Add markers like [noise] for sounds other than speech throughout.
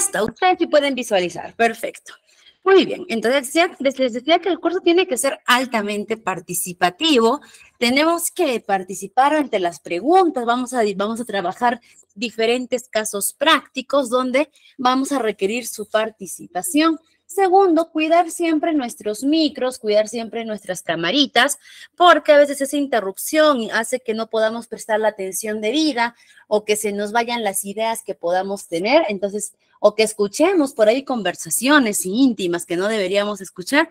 Ustedes sí pueden visualizar. Perfecto. Muy bien, entonces les decía que el curso tiene que ser altamente participativo. Tenemos que participar ante las preguntas. Vamos a, vamos a trabajar diferentes casos prácticos donde vamos a requerir su participación. Segundo, cuidar siempre nuestros micros, cuidar siempre nuestras camaritas, porque a veces esa interrupción hace que no podamos prestar la atención debida o que se nos vayan las ideas que podamos tener. Entonces, o que escuchemos por ahí conversaciones íntimas que no deberíamos escuchar.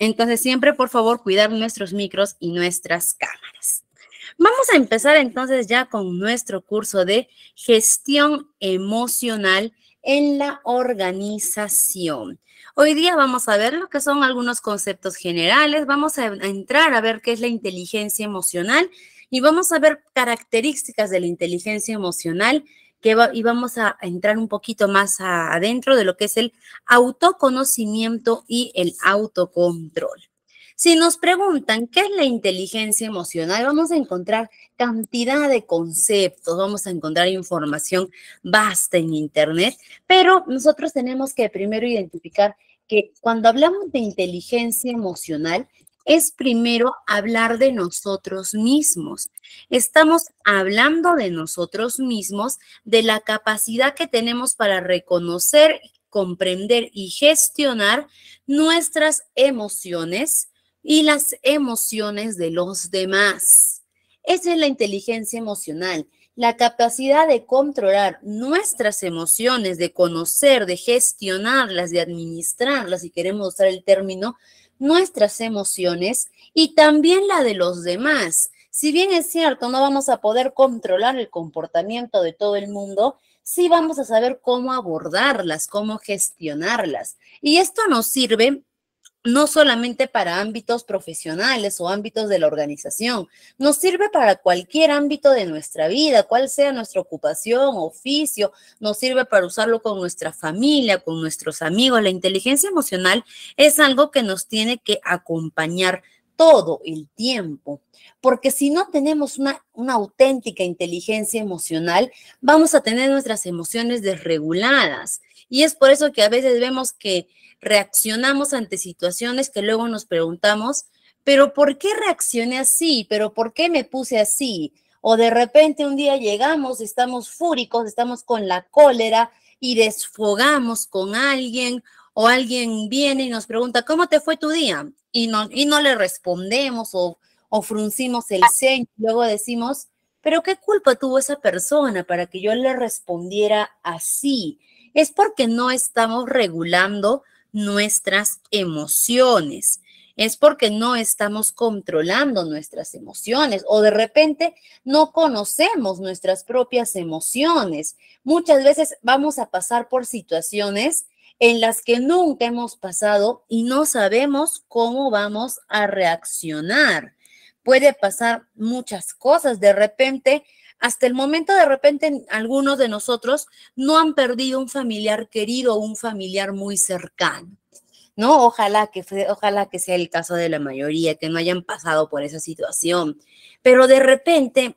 Entonces, siempre, por favor, cuidar nuestros micros y nuestras cámaras. Vamos a empezar entonces ya con nuestro curso de gestión emocional en la organización. Hoy día vamos a ver lo que son algunos conceptos generales, vamos a entrar a ver qué es la inteligencia emocional y vamos a ver características de la inteligencia emocional que y vamos a entrar un poquito más adentro de lo que es el autoconocimiento y el autocontrol. Si nos preguntan qué es la inteligencia emocional, vamos a encontrar cantidad de conceptos, vamos a encontrar información vasta en Internet, pero nosotros tenemos que primero identificar que cuando hablamos de inteligencia emocional, es primero hablar de nosotros mismos. Estamos hablando de nosotros mismos, de la capacidad que tenemos para reconocer, comprender y gestionar nuestras emociones, y las emociones de los demás. Esa es la inteligencia emocional, la capacidad de controlar nuestras emociones, de conocer, de gestionarlas, de administrarlas, si queremos usar el término, nuestras emociones y también la de los demás. Si bien es cierto, no vamos a poder controlar el comportamiento de todo el mundo, sí vamos a saber cómo abordarlas, cómo gestionarlas. Y esto nos sirve no solamente para ámbitos profesionales o ámbitos de la organización, nos sirve para cualquier ámbito de nuestra vida, cual sea nuestra ocupación, oficio, nos sirve para usarlo con nuestra familia, con nuestros amigos. La inteligencia emocional es algo que nos tiene que acompañar todo el tiempo, porque si no tenemos una, una, auténtica inteligencia emocional, vamos a tener nuestras emociones desreguladas. Y es por eso que a veces vemos que reaccionamos ante situaciones que luego nos preguntamos, pero ¿por qué reaccioné así? ¿Pero por qué me puse así? O de repente un día llegamos, estamos fúricos, estamos con la cólera y desfogamos con alguien o alguien viene y nos pregunta, ¿cómo te fue tu día? Y no, y no le respondemos o, fruncimos el ceño. Luego decimos, pero ¿qué culpa tuvo esa persona para que yo le respondiera así? Es porque no estamos regulando nuestras emociones. Es porque no estamos controlando nuestras emociones o de repente no conocemos nuestras propias emociones. Muchas veces vamos a pasar por situaciones en las que nunca hemos pasado y no sabemos cómo vamos a reaccionar. Puede pasar muchas cosas. De repente hasta el momento de repente algunos de nosotros no han perdido un familiar querido o un familiar muy cercano. ¿no? Ojalá que, ojalá que sea el caso de la mayoría, que no hayan pasado por esa situación. Pero de repente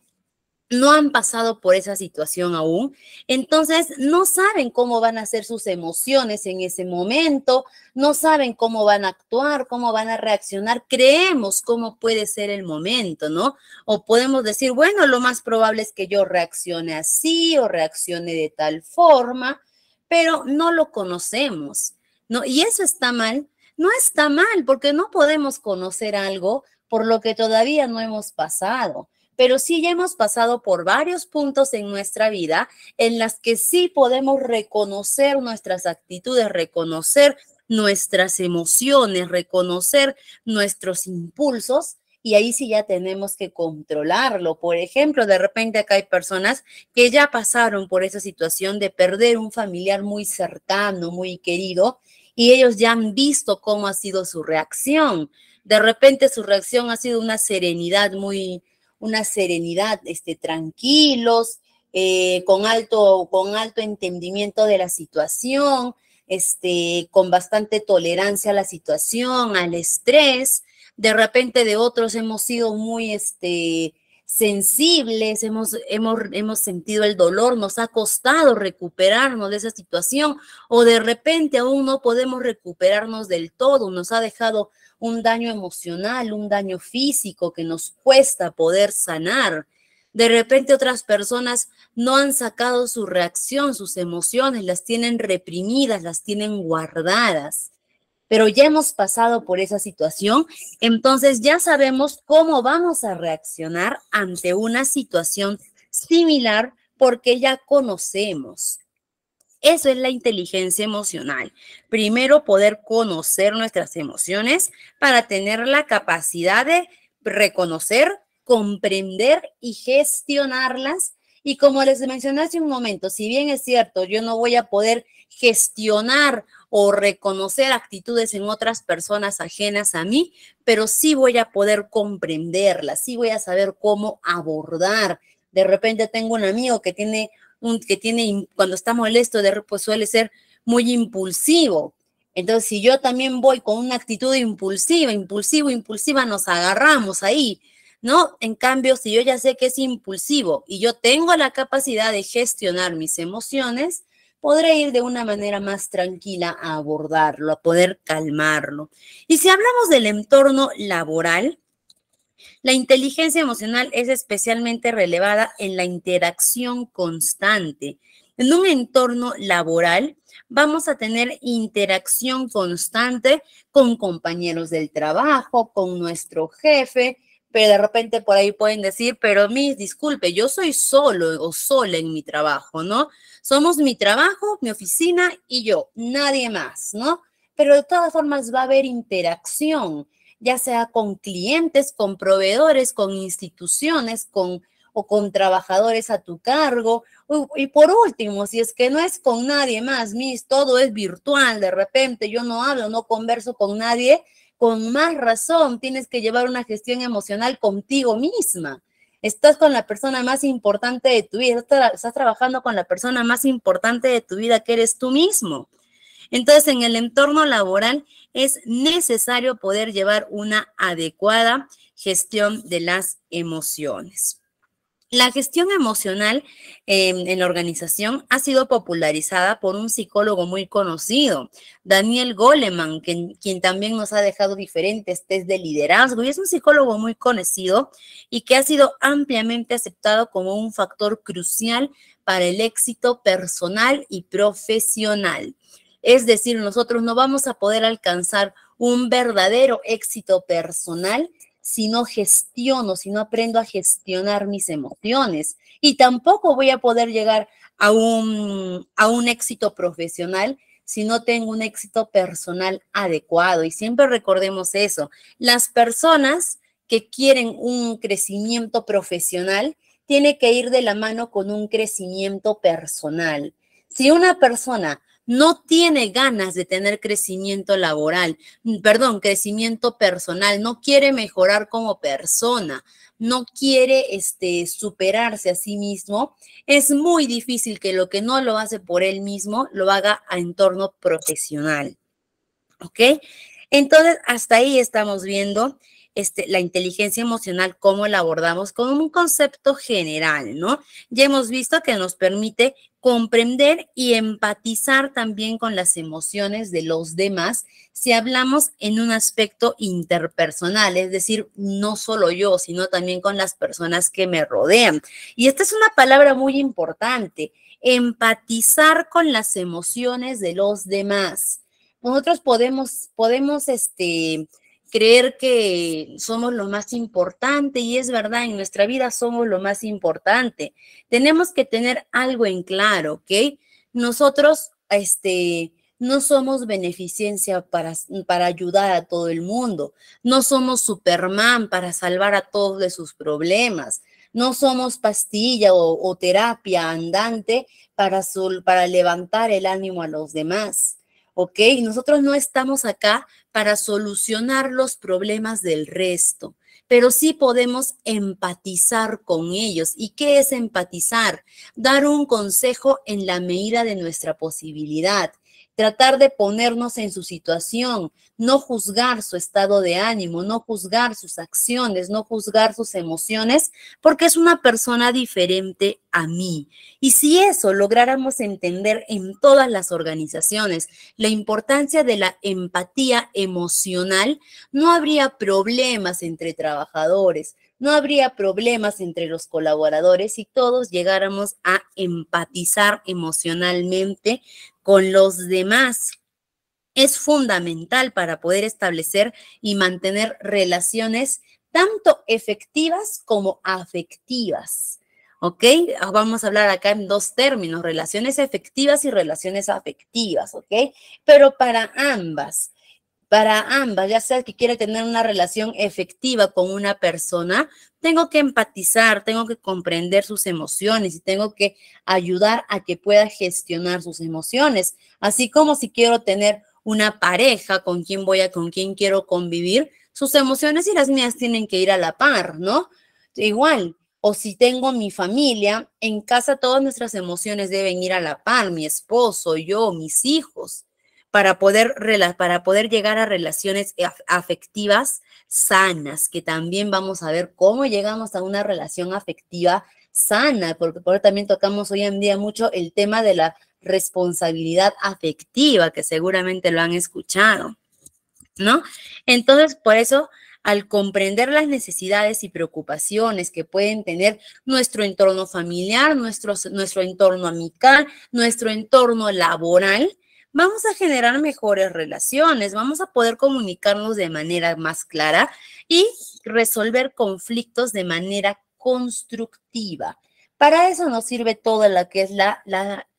no han pasado por esa situación aún, entonces no saben cómo van a ser sus emociones en ese momento, no saben cómo van a actuar, cómo van a reaccionar, creemos cómo puede ser el momento, ¿no? O podemos decir, bueno, lo más probable es que yo reaccione así o reaccione de tal forma, pero no lo conocemos, ¿no? Y eso está mal, no está mal, porque no podemos conocer algo por lo que todavía no hemos pasado pero sí ya hemos pasado por varios puntos en nuestra vida en las que sí podemos reconocer nuestras actitudes, reconocer nuestras emociones, reconocer nuestros impulsos y ahí sí ya tenemos que controlarlo. Por ejemplo, de repente acá hay personas que ya pasaron por esa situación de perder un familiar muy cercano, muy querido, y ellos ya han visto cómo ha sido su reacción. De repente su reacción ha sido una serenidad muy, una serenidad, este, tranquilos, eh, con, alto, con alto entendimiento de la situación, este, con bastante tolerancia a la situación, al estrés. De repente de otros hemos sido muy este, sensibles, hemos, hemos, hemos sentido el dolor, nos ha costado recuperarnos de esa situación o de repente aún no podemos recuperarnos del todo, nos ha dejado un daño emocional, un daño físico que nos cuesta poder sanar. De repente otras personas no han sacado su reacción, sus emociones, las tienen reprimidas, las tienen guardadas. Pero ya hemos pasado por esa situación, entonces ya sabemos cómo vamos a reaccionar ante una situación similar porque ya conocemos eso es la inteligencia emocional. Primero, poder conocer nuestras emociones para tener la capacidad de reconocer, comprender y gestionarlas. Y como les mencioné hace un momento, si bien es cierto, yo no voy a poder gestionar o reconocer actitudes en otras personas ajenas a mí, pero sí voy a poder comprenderlas, sí voy a saber cómo abordar. De repente tengo un amigo que tiene que tiene, cuando está molesto, de, pues suele ser muy impulsivo. Entonces, si yo también voy con una actitud impulsiva, impulsivo, impulsiva, nos agarramos ahí, ¿no? En cambio, si yo ya sé que es impulsivo y yo tengo la capacidad de gestionar mis emociones, podré ir de una manera más tranquila a abordarlo, a poder calmarlo. Y si hablamos del entorno laboral, la inteligencia emocional es especialmente relevada en la interacción constante. En un entorno laboral vamos a tener interacción constante con compañeros del trabajo, con nuestro jefe, pero de repente por ahí pueden decir, pero mis, disculpe, yo soy solo o sola en mi trabajo, ¿no? Somos mi trabajo, mi oficina y yo, nadie más, ¿no? Pero de todas formas va a haber interacción ya sea con clientes, con proveedores, con instituciones, con o con trabajadores a tu cargo. Y por último, si es que no es con nadie más, mis, todo es virtual, de repente yo no hablo, no converso con nadie, con más razón tienes que llevar una gestión emocional contigo misma. Estás con la persona más importante de tu vida, estás, trabajando con la persona más importante de tu vida que eres tú mismo. Entonces, en el entorno laboral es necesario poder llevar una adecuada gestión de las emociones. La gestión emocional em, en la organización ha sido popularizada por un psicólogo muy conocido, Daniel Goleman, quien, quien, también nos ha dejado diferentes test de liderazgo y es un psicólogo muy conocido y que ha sido ampliamente aceptado como un factor crucial para el éxito personal y profesional. Es decir, nosotros no vamos a poder alcanzar un verdadero éxito personal si no gestiono, si no aprendo a gestionar mis emociones. Y tampoco voy a poder llegar a un, a un éxito profesional si no tengo un éxito personal adecuado. Y siempre recordemos eso. Las personas que quieren un crecimiento profesional tiene que ir de la mano con un crecimiento personal. Si una persona no tiene ganas de tener crecimiento laboral, mm, perdón, crecimiento personal, no quiere mejorar como persona, no quiere este, superarse a sí mismo, es muy difícil que lo que no lo hace por él mismo lo haga a entorno profesional. ¿Ok? Entonces, hasta ahí estamos viendo este, la inteligencia emocional, cómo la abordamos con un concepto general, ¿no? Ya hemos visto que nos permite comprender y empatizar también con las emociones de los demás si hablamos en un aspecto interpersonal, es decir, no solo yo, sino también con las personas que me rodean. Y esta es una palabra muy importante, empatizar con las emociones de los demás. Nosotros podemos, podemos este, creer que somos lo más importante y es verdad, en nuestra vida somos lo más importante. Tenemos que tener algo en claro, ¿ok? Nosotros, este, no somos beneficencia para, para, ayudar a todo el mundo, no somos Superman para salvar a todos de sus problemas, no somos pastilla o, terapia andante para, para levantar el ánimo a los demás. ¿ok? Nosotros no estamos acá para solucionar los problemas del resto, pero sí podemos empatizar con ellos. ¿Y qué es empatizar? Dar un consejo en la medida de nuestra posibilidad tratar de ponernos en su situación, no juzgar su estado de ánimo, no juzgar sus acciones, no juzgar sus emociones, porque es una persona diferente a mí. Y si eso lográramos entender en todas las organizaciones, la importancia de la empatía emocional, no habría problemas entre trabajadores, no habría problemas entre los colaboradores si todos llegáramos a empatizar emocionalmente con los demás. Es fundamental para poder establecer y mantener relaciones tanto efectivas como afectivas. ¿Ok? Vamos a hablar acá en dos términos, relaciones efectivas y relaciones afectivas, ¿ok? Pero para ambas para ambas, ya sea que quiere tener una relación efectiva con una persona, tengo que empatizar, tengo que comprender sus emociones y tengo que ayudar a que pueda gestionar sus emociones. Así como si quiero tener una pareja con quien voy a, con quien quiero convivir, sus emociones y las mías tienen que ir a la par, ¿no? Igual, o si tengo mi familia, en casa todas nuestras emociones deben ir a la par, mi esposo, yo, mis hijos para poder, para poder llegar a relaciones afectivas sanas, que también vamos a ver cómo llegamos a una relación afectiva sana, porque por también tocamos hoy en día mucho el tema de la responsabilidad afectiva, que seguramente lo han escuchado, ¿no? Entonces, por eso al comprender las necesidades y preocupaciones que pueden tener nuestro entorno familiar, nuestro entorno amical, nuestro entorno laboral, vamos a generar mejores relaciones, vamos a poder comunicarnos de manera más clara y resolver conflictos de manera constructiva. Para eso nos sirve toda la que es la,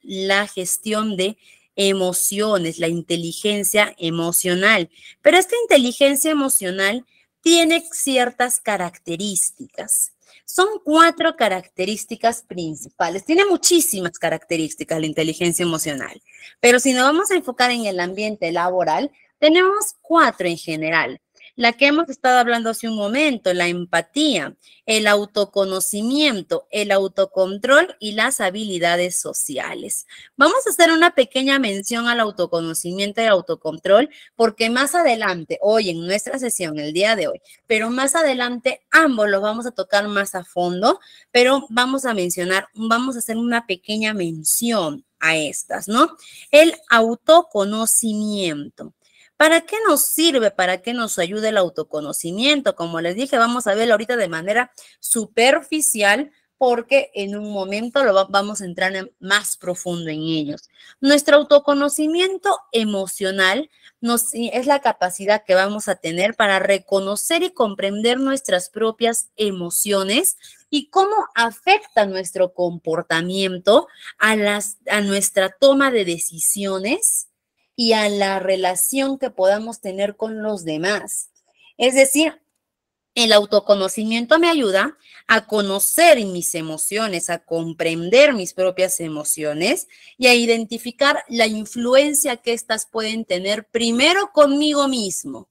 la gestión de emociones, la inteligencia emocional. Pero esta inteligencia emocional tiene ciertas características. Son cuatro características principales. Tiene muchísimas características la inteligencia emocional, pero si nos vamos a enfocar en el ambiente laboral, tenemos cuatro en general la que hemos estado hablando hace un momento, la empatía, el autoconocimiento, el autocontrol y las habilidades sociales. Vamos a hacer una pequeña mención al autoconocimiento y al autocontrol porque más adelante, hoy en nuestra sesión, el día de hoy, pero más adelante ambos los vamos a tocar más a fondo, pero vamos a mencionar, vamos a hacer una pequeña mención a estas, ¿no? El autoconocimiento. ¿Para qué nos sirve? ¿Para qué nos ayuda el autoconocimiento? Como les dije, vamos a verlo ahorita de manera superficial porque en un momento lo vamos a entrar más profundo en ellos. Nuestro autoconocimiento emocional es la capacidad que vamos a tener para reconocer y comprender nuestras propias emociones y cómo afecta nuestro comportamiento a nuestra toma de decisiones, y a la relación que podamos tener con los demás. Es decir, el autoconocimiento me ayuda a conocer mis emociones, a comprender mis propias emociones y a identificar la influencia que éstas pueden tener primero conmigo mismo,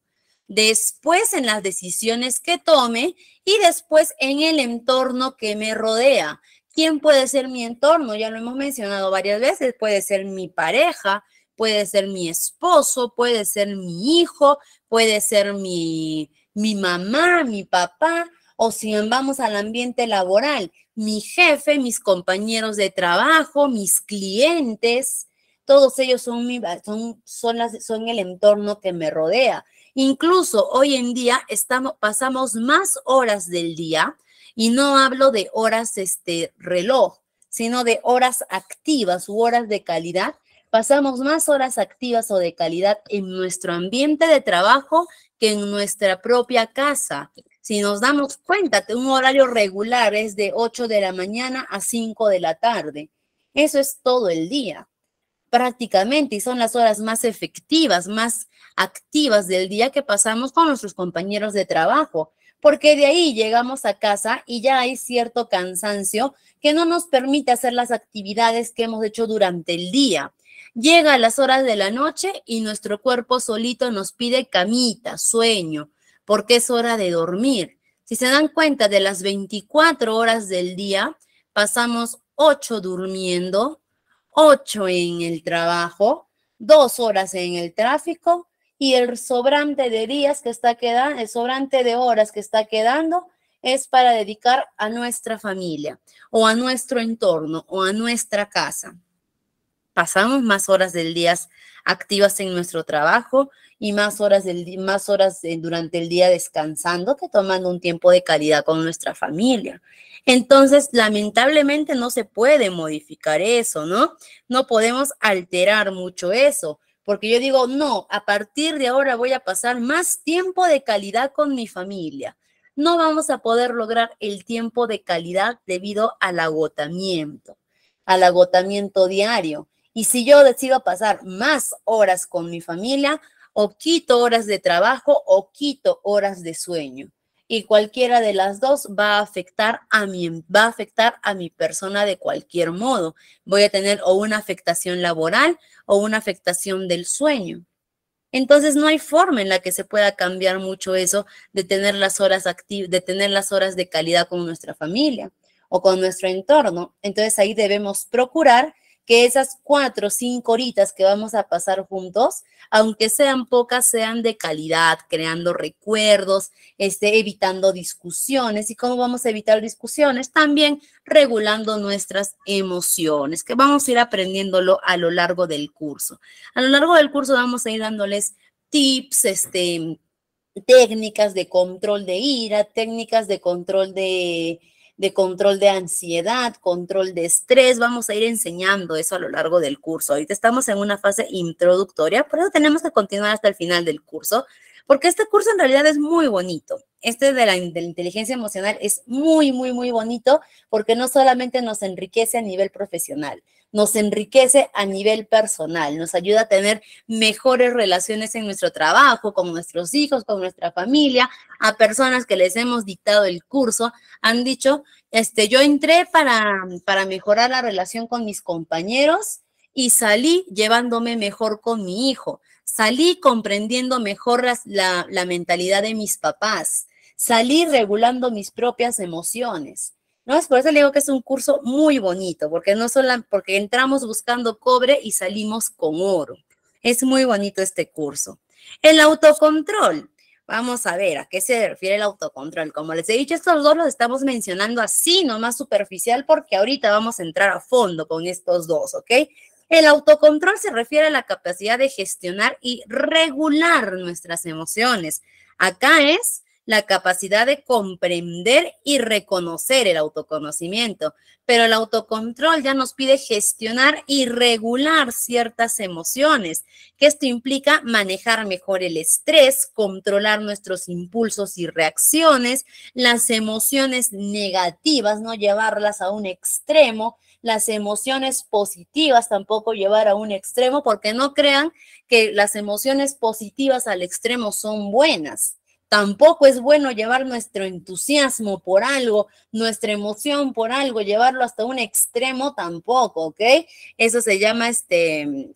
después en las decisiones que tome y después en el entorno que me rodea. ¿Quién puede ser mi entorno? Ya lo hemos mencionado varias veces, puede ser mi pareja, puede ser mi esposo, puede ser mi hijo, puede ser mi, mi mamá, mi papá, o si vamos al ambiente laboral, mi jefe, mis compañeros de trabajo, mis clientes, todos ellos son, mi, son, son, las, son el entorno que me rodea. Incluso hoy en día estamos, pasamos más horas del día, y no hablo de horas este reloj, sino de horas activas u horas de calidad Pasamos más horas activas o de calidad en nuestro ambiente de trabajo que en nuestra propia casa. Si nos damos cuenta, un horario regular es de 8 de la mañana a 5 de la tarde. Eso es todo el día prácticamente y son las horas más efectivas, más activas del día que pasamos con nuestros compañeros de trabajo, porque de ahí llegamos a casa y ya hay cierto cansancio que no nos permite hacer las actividades que hemos hecho durante el día. Llega a las horas de la noche y nuestro cuerpo solito nos pide camita, sueño, porque es hora de dormir. Si se dan cuenta, de las 24 horas del día, pasamos 8 durmiendo, 8 en el trabajo, 2 horas en el tráfico y el sobrante de días que está quedando, el sobrante de horas que está quedando es para dedicar a nuestra familia o a nuestro entorno o a nuestra casa pasamos más horas del día activas en nuestro trabajo y más horas, del, más horas eh, durante el día descansando que tomando un tiempo de calidad con nuestra familia. Entonces, lamentablemente no se puede modificar eso, ¿no? No podemos alterar mucho eso, porque yo digo, no, a partir de ahora voy a pasar más tiempo de calidad con mi familia. No vamos a poder lograr el tiempo de calidad debido al agotamiento, al agotamiento diario y si yo decido pasar más horas con mi familia, o quito horas de trabajo o quito horas de sueño. Y cualquiera de las dos va a afectar a mi, va a afectar a mi persona de cualquier modo. Voy a tener o una afectación laboral o una afectación del sueño. Entonces no hay forma en la que se pueda cambiar mucho eso de tener las horas activas, de tener las horas de calidad con nuestra familia o con nuestro entorno. Entonces ahí debemos procurar que esas cuatro o cinco horitas que vamos a pasar juntos, aunque sean pocas, sean de calidad, creando recuerdos, este, evitando discusiones. ¿Y cómo vamos a evitar discusiones? También regulando nuestras emociones, que vamos a ir aprendiéndolo a lo largo del curso. A lo largo del curso vamos a ir dándoles tips, este, técnicas de control de ira, técnicas de control de de control de ansiedad, control de estrés. Vamos a ir enseñando eso a lo largo del curso. Ahorita estamos en una fase introductoria, por eso tenemos que continuar hasta el final del curso, porque este curso en realidad es muy bonito. Este de la, de inteligencia emocional es muy, muy, muy bonito porque no solamente nos enriquece a nivel profesional, nos enriquece a nivel personal, nos ayuda a tener mejores relaciones en nuestro trabajo, con nuestros hijos, con nuestra familia, a personas que les hemos dictado el curso, han dicho, este, yo entré para, para mejorar la relación con mis compañeros y salí llevándome mejor con mi hijo, salí comprendiendo mejor la mentalidad de mis papás, salí regulando mis propias emociones por eso le digo que es un curso muy bonito, porque no solo, porque entramos buscando cobre y salimos con oro. Es muy bonito este curso. El autocontrol. Vamos a ver a qué se refiere el autocontrol. Como les he dicho, estos dos los estamos mencionando así, nomás superficial, porque ahorita vamos a entrar a fondo con estos dos, ¿ok? El autocontrol se refiere a la capacidad de gestionar y regular nuestras emociones. Acá es la capacidad de comprender y reconocer el autoconocimiento, pero el autocontrol ya nos pide gestionar y regular ciertas emociones, que esto implica manejar mejor el estrés, controlar nuestros impulsos y reacciones, las emociones negativas, no llevarlas a un extremo, las emociones positivas tampoco llevar a un extremo, porque no crean que las emociones positivas al extremo son buenas. Tampoco es bueno llevar nuestro entusiasmo por algo, nuestra emoción por algo, llevarlo hasta un extremo tampoco, ¿ok? Eso se llama este,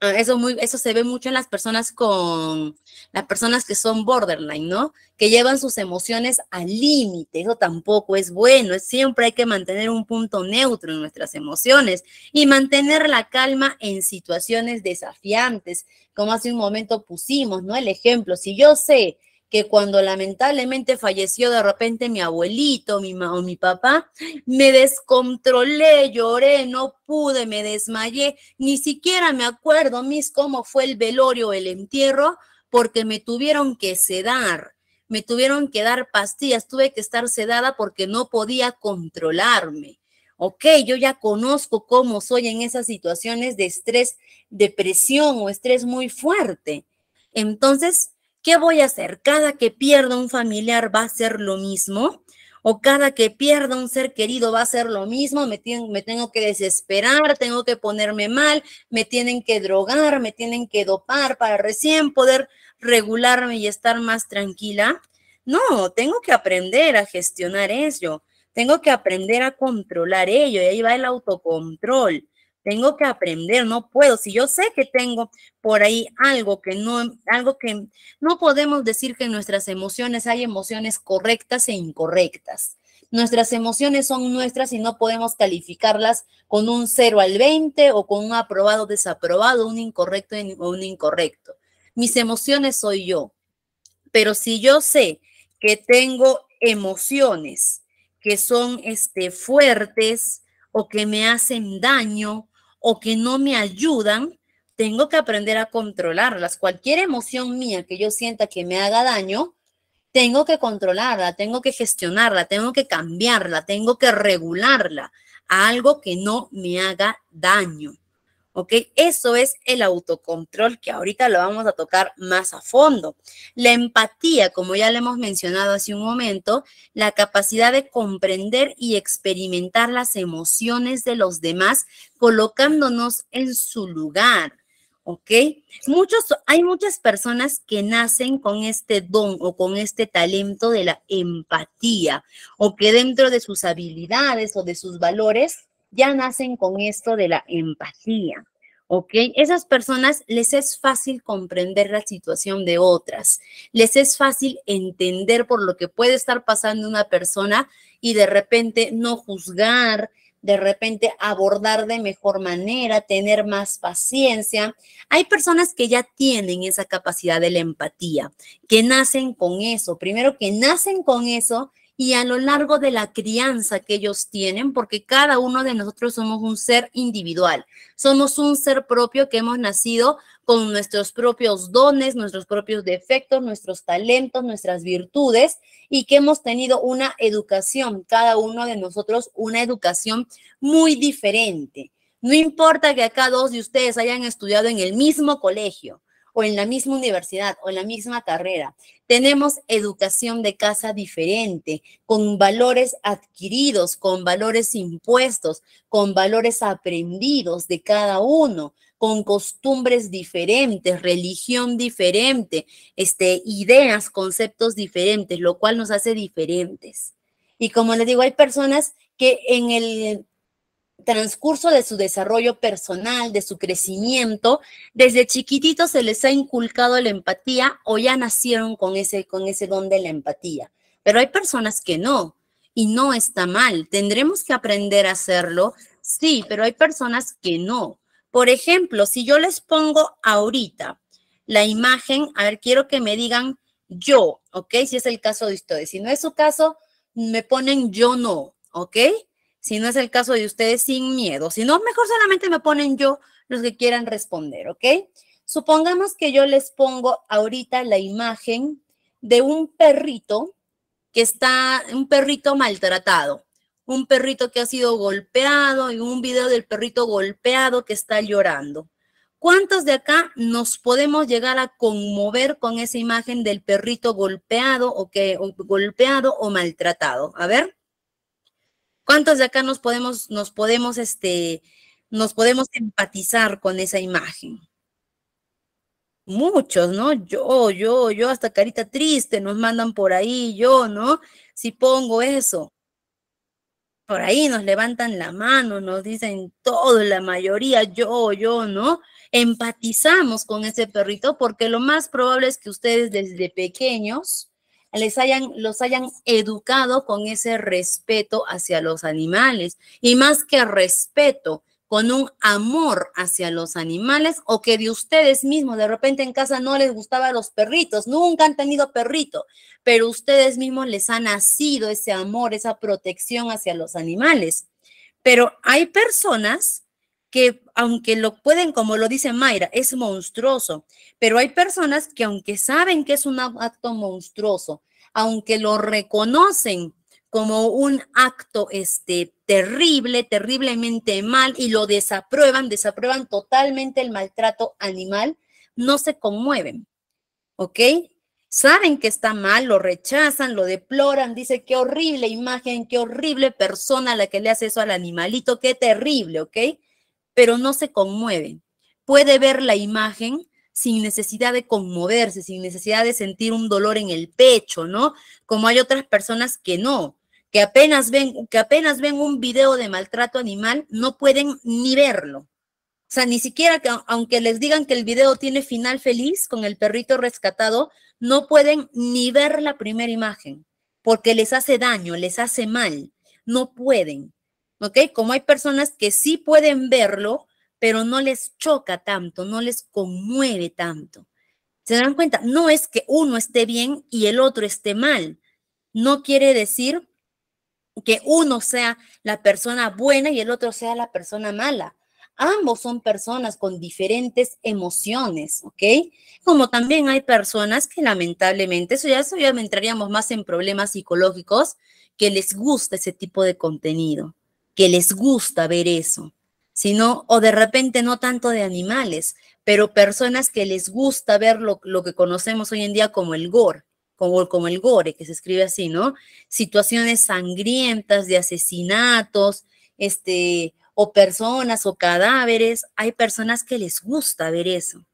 ah, eso, muy, eso se ve mucho en las personas con las personas que son borderline, ¿no? Que llevan sus emociones al límite. Eso tampoco es bueno. Siempre hay que mantener un punto neutro en nuestras emociones y mantener la calma en situaciones desafiantes, como hace un momento pusimos, ¿no? El ejemplo, si yo sé que cuando lamentablemente falleció de repente mi abuelito mi o mi papá, me descontrolé, lloré, no pude, me desmayé, ni siquiera me acuerdo, mis, cómo fue el velorio, el entierro, porque me tuvieron que sedar, me tuvieron que dar pastillas, tuve que estar sedada porque no podía controlarme. Ok, yo ya conozco cómo soy en esas situaciones de estrés, depresión o estrés muy fuerte. Entonces, ¿Qué voy a hacer? ¿Cada que pierda un familiar va a ser lo mismo? ¿O cada que pierda un ser querido va a ser lo mismo? ¿Me, me tengo que desesperar? ¿Tengo que ponerme mal? ¿Me tienen que drogar? ¿Me tienen que dopar para recién poder regularme y estar más tranquila? No, tengo que aprender a gestionar eso. Tengo que aprender a controlar ello. Y ahí va el autocontrol. Tengo que aprender, no puedo. Si yo sé que tengo por ahí algo que no, algo que no podemos decir que en nuestras emociones hay emociones correctas e incorrectas. Nuestras emociones son nuestras y no podemos calificarlas con un 0 al 20 o con un aprobado, desaprobado, un incorrecto o un incorrecto. Mis emociones soy yo. Pero si yo sé que tengo emociones que son este, fuertes o que me hacen daño o que no me ayudan, tengo que aprender a controlarlas. Cualquier emoción mía que yo sienta que me haga daño, tengo que controlarla, tengo que gestionarla, tengo que cambiarla, tengo que regularla a algo que no me haga daño. ¿ok? Eso es el autocontrol que ahorita lo vamos a tocar más a fondo. La empatía, como ya le hemos mencionado hace un momento, la capacidad de comprender y experimentar las emociones de los demás colocándonos en su lugar. ¿ok? Muchos, hay muchas personas que nacen con este don o con este talento de la empatía o que dentro de sus habilidades o de sus valores ya nacen con esto de la empatía. ¿ok? Esas personas les es fácil comprender la situación de otras, les es fácil entender por lo que puede estar pasando una persona y de repente no juzgar, de repente abordar de mejor manera, tener más paciencia. Hay personas que ya tienen esa capacidad de la empatía, que nacen con eso. Primero que nacen con eso y a lo largo de la crianza que ellos tienen, porque cada uno de nosotros somos un ser individual, somos un ser propio que hemos nacido con nuestros propios dones, nuestros propios defectos, nuestros talentos, nuestras virtudes y que hemos tenido una educación, cada uno de nosotros una educación muy diferente. No importa que acá dos de ustedes hayan estudiado en el mismo colegio, o en la misma universidad o en la misma carrera. Tenemos educación de casa diferente, con valores adquiridos, con valores impuestos, con valores aprendidos de cada uno, con costumbres diferentes, religión diferente, este, ideas, conceptos diferentes, lo cual nos hace diferentes. Y como les digo, hay personas que en el transcurso de su desarrollo personal, de su crecimiento, desde chiquitito se les ha inculcado la empatía o ya nacieron con ese, con ese don de la empatía. Pero hay personas que no, y no está mal. Tendremos que aprender a hacerlo, sí, pero hay personas que no. Por ejemplo, si yo les pongo ahorita la imagen, a ver, quiero que me digan yo, ¿ok? Si es el caso de ustedes. Si no es su caso, me ponen yo no, ¿ok? Si no es el caso de ustedes, sin miedo. Si no, mejor solamente me ponen yo los que quieran responder, ¿ok? Supongamos que yo les pongo ahorita la imagen de un perrito que está, un perrito maltratado, un perrito que ha sido golpeado y un video del perrito golpeado que está llorando. ¿Cuántos de acá nos podemos llegar a conmover con esa imagen del perrito golpeado o que golpeado o maltratado? A ver. ¿Cuántos de acá nos podemos, nos podemos, este, nos podemos empatizar con esa imagen? Muchos, ¿no? Yo, yo, yo, hasta carita triste nos mandan por ahí, yo, ¿no? Si pongo eso. Por ahí nos levantan la mano, nos dicen todo, la mayoría, yo, yo, ¿no? Empatizamos con ese perrito porque lo más probable es que ustedes desde pequeños les hayan, los hayan educado con ese respeto hacia los animales y más que respeto, con un amor hacia los animales o que de ustedes mismos, de repente en casa no les gustaban los perritos, nunca han tenido perrito, pero ustedes mismos les ha nacido ese amor, esa protección hacia los animales. Pero hay personas que aunque lo pueden, como lo dice Mayra, es monstruoso, pero hay personas que aunque saben que es un acto monstruoso, aunque lo reconocen como un acto este, terrible, terriblemente mal, y lo desaprueban, desaprueban totalmente el maltrato animal, no se conmueven, ¿ok? Saben que está mal, lo rechazan, lo deploran, dice qué horrible imagen, qué horrible persona la que le hace eso al animalito, qué terrible, ¿ok? pero no se conmueven. Puede ver la imagen sin necesidad de conmoverse, sin necesidad de sentir un dolor en el pecho, ¿no? Como hay otras personas que no, que apenas ven, que apenas ven un video de maltrato animal, no pueden ni verlo. O sea, ni siquiera que, aunque les digan que el video tiene final feliz con el perrito rescatado, no pueden ni ver la primera imagen, porque les hace daño, les hace mal, no pueden. ¿ok? Como hay personas que sí pueden verlo, pero no les choca tanto, no les conmueve tanto. ¿Se dan cuenta? No es que uno esté bien y el otro esté mal. No quiere decir que uno sea la persona buena y el otro sea la persona mala. Ambos son personas con diferentes emociones, ¿ok? Como también hay personas que lamentablemente, eso ya, eso ya entraríamos más en problemas psicológicos, que les gusta ese tipo de contenido que les gusta ver eso, sino, o de repente no tanto de animales, pero personas que les gusta ver lo, que conocemos hoy en día como el gore, como, el gore, que se escribe así, ¿no? Situaciones sangrientas de asesinatos, este, o personas o cadáveres, hay personas que les gusta ver eso,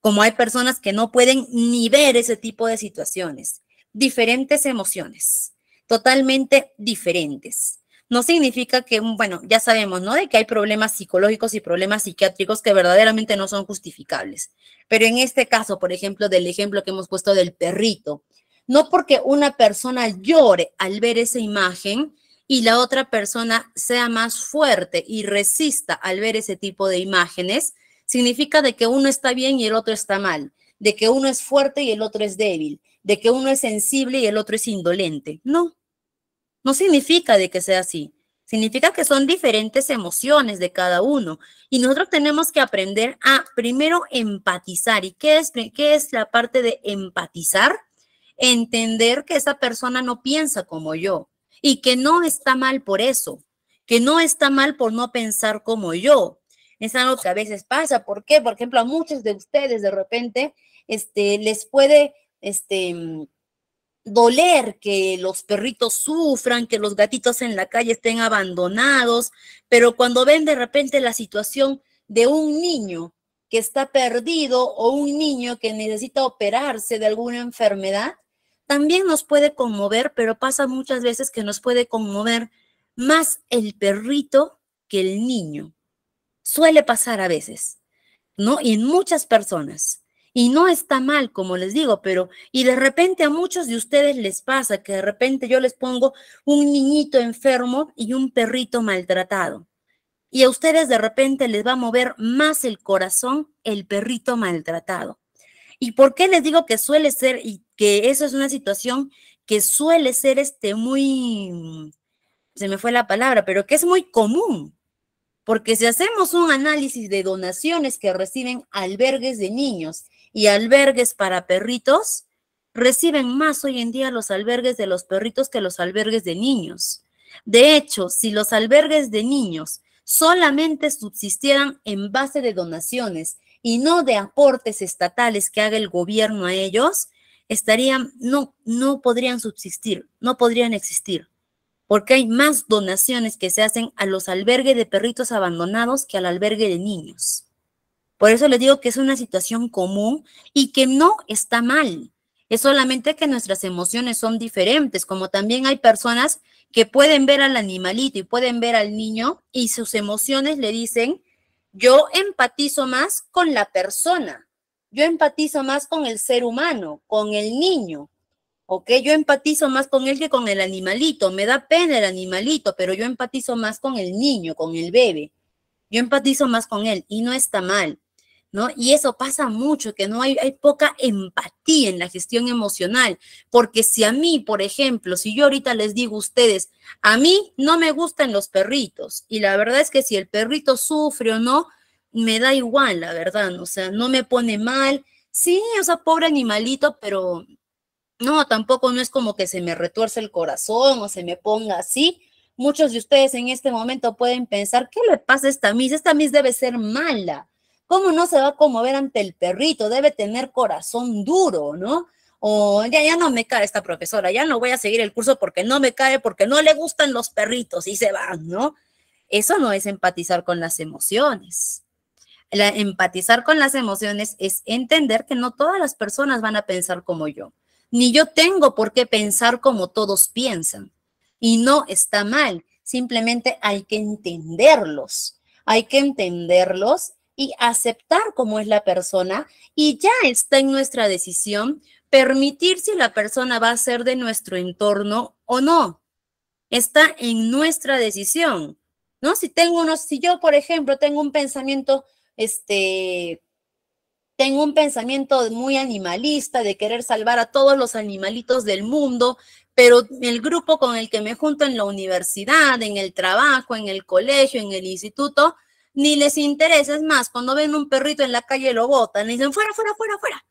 como hay personas que no pueden ni ver ese tipo de situaciones, diferentes emociones, totalmente diferentes no significa que, mm, bueno, ya sabemos, ¿no? De que hay problemas psicológicos y problemas psiquiátricos que verdaderamente no son justificables. Pero en este caso, por ejemplo, del ejemplo que hemos puesto del perrito, no porque una persona llore al ver esa imagen y la otra persona sea más fuerte y resista al ver ese tipo de imágenes, significa de que uno está bien y el otro está mal, de que uno es fuerte y el otro es débil, de que uno es sensible y el otro es indolente. No, no significa de que sea así. Significa que son diferentes emociones de cada uno y nosotros tenemos que aprender a primero empatizar. ¿Y qué es, es la parte de empatizar? Entender que esa persona no piensa como yo y que no está mal por eso, que no está mal por no pensar como yo. Es algo que a veces pasa. ¿Por qué? Por ejemplo, a muchos de ustedes de repente este, les puede este, doler que los perritos sufran, que los gatitos en la calle estén abandonados, pero cuando ven de repente la situación de un niño que está perdido o un niño que necesita operarse de alguna enfermedad, también nos puede conmover, pero pasa muchas veces que nos puede conmover más el perrito que el niño. Suele pasar a veces, ¿no? Y en muchas personas. Y no está mal, como les digo, pero y de repente a muchos de ustedes les pasa que de repente yo les pongo un niñito enfermo y un perrito maltratado. Y a ustedes de repente les va a mover más el corazón el perrito maltratado. ¿Y por qué les digo que suele ser y que eso es una situación que suele ser este muy se me fue la palabra, pero que es muy común? Porque si hacemos un análisis de donaciones que reciben albergues de niños y albergues para perritos, reciben más hoy en día los albergues de los perritos que los albergues de niños. De hecho, si los albergues de niños solamente subsistieran en base de donaciones y no de aportes estatales que haga el gobierno a ellos, estarían, no, no podrían subsistir, no podrían existir, porque hay más donaciones que se hacen a los albergues de perritos abandonados que al albergue de niños. Por eso les digo que es una situación común y que no está mal. Es solamente que nuestras emociones son diferentes, como también hay personas que pueden ver al animalito y pueden ver al niño y sus emociones le dicen, yo empatizo más con la persona, yo empatizo más con el ser humano, con el niño, ¿ok? Yo empatizo más con él que con el animalito, me da pena el animalito, pero yo empatizo más con el niño, con el bebé, yo empatizo más con él y no está mal. ¿no? Y eso pasa mucho, que no hay, poca empatía en la gestión emocional, porque si a mí, por ejemplo, si yo ahorita les digo a ustedes, a mí no me gustan los perritos, y la verdad es que si el perrito sufre o no, me da igual, la verdad, o sea, no me pone mal, sí, o sea, pobre animalito, pero no, tampoco no es como que se me retuerce el corazón o se me ponga así. Muchos de ustedes en este momento pueden pensar, ¿qué le pasa a esta mis Esta misa debe ser mala. ¿Cómo no se va a conmover ante el perrito? Debe tener corazón duro, ¿no? O ya, ya no me cae esta profesora, ya no voy a seguir el curso porque no me cae, porque no le gustan los perritos y se van, ¿no? Eso no es empatizar con las emociones. empatizar con las emociones es entender que no todas las personas van a pensar como yo, ni yo tengo por qué pensar como todos piensan. Y no está mal, simplemente hay que entenderlos. Hay que entenderlos y aceptar cómo es la persona y ya está en nuestra decisión permitir si la persona va a ser de nuestro entorno o no. Está en nuestra decisión, ¿no? Si tengo unos, si yo, por ejemplo, tengo un pensamiento, este, tengo un pensamiento muy animalista de querer salvar a todos los animalitos del mundo, pero el grupo con el que me junto en la universidad, en el trabajo, en el colegio, en el instituto, ni les interesa, es más, cuando ven un perrito en la calle lo botan, dicen, fuera, fuera, fuera, fuera,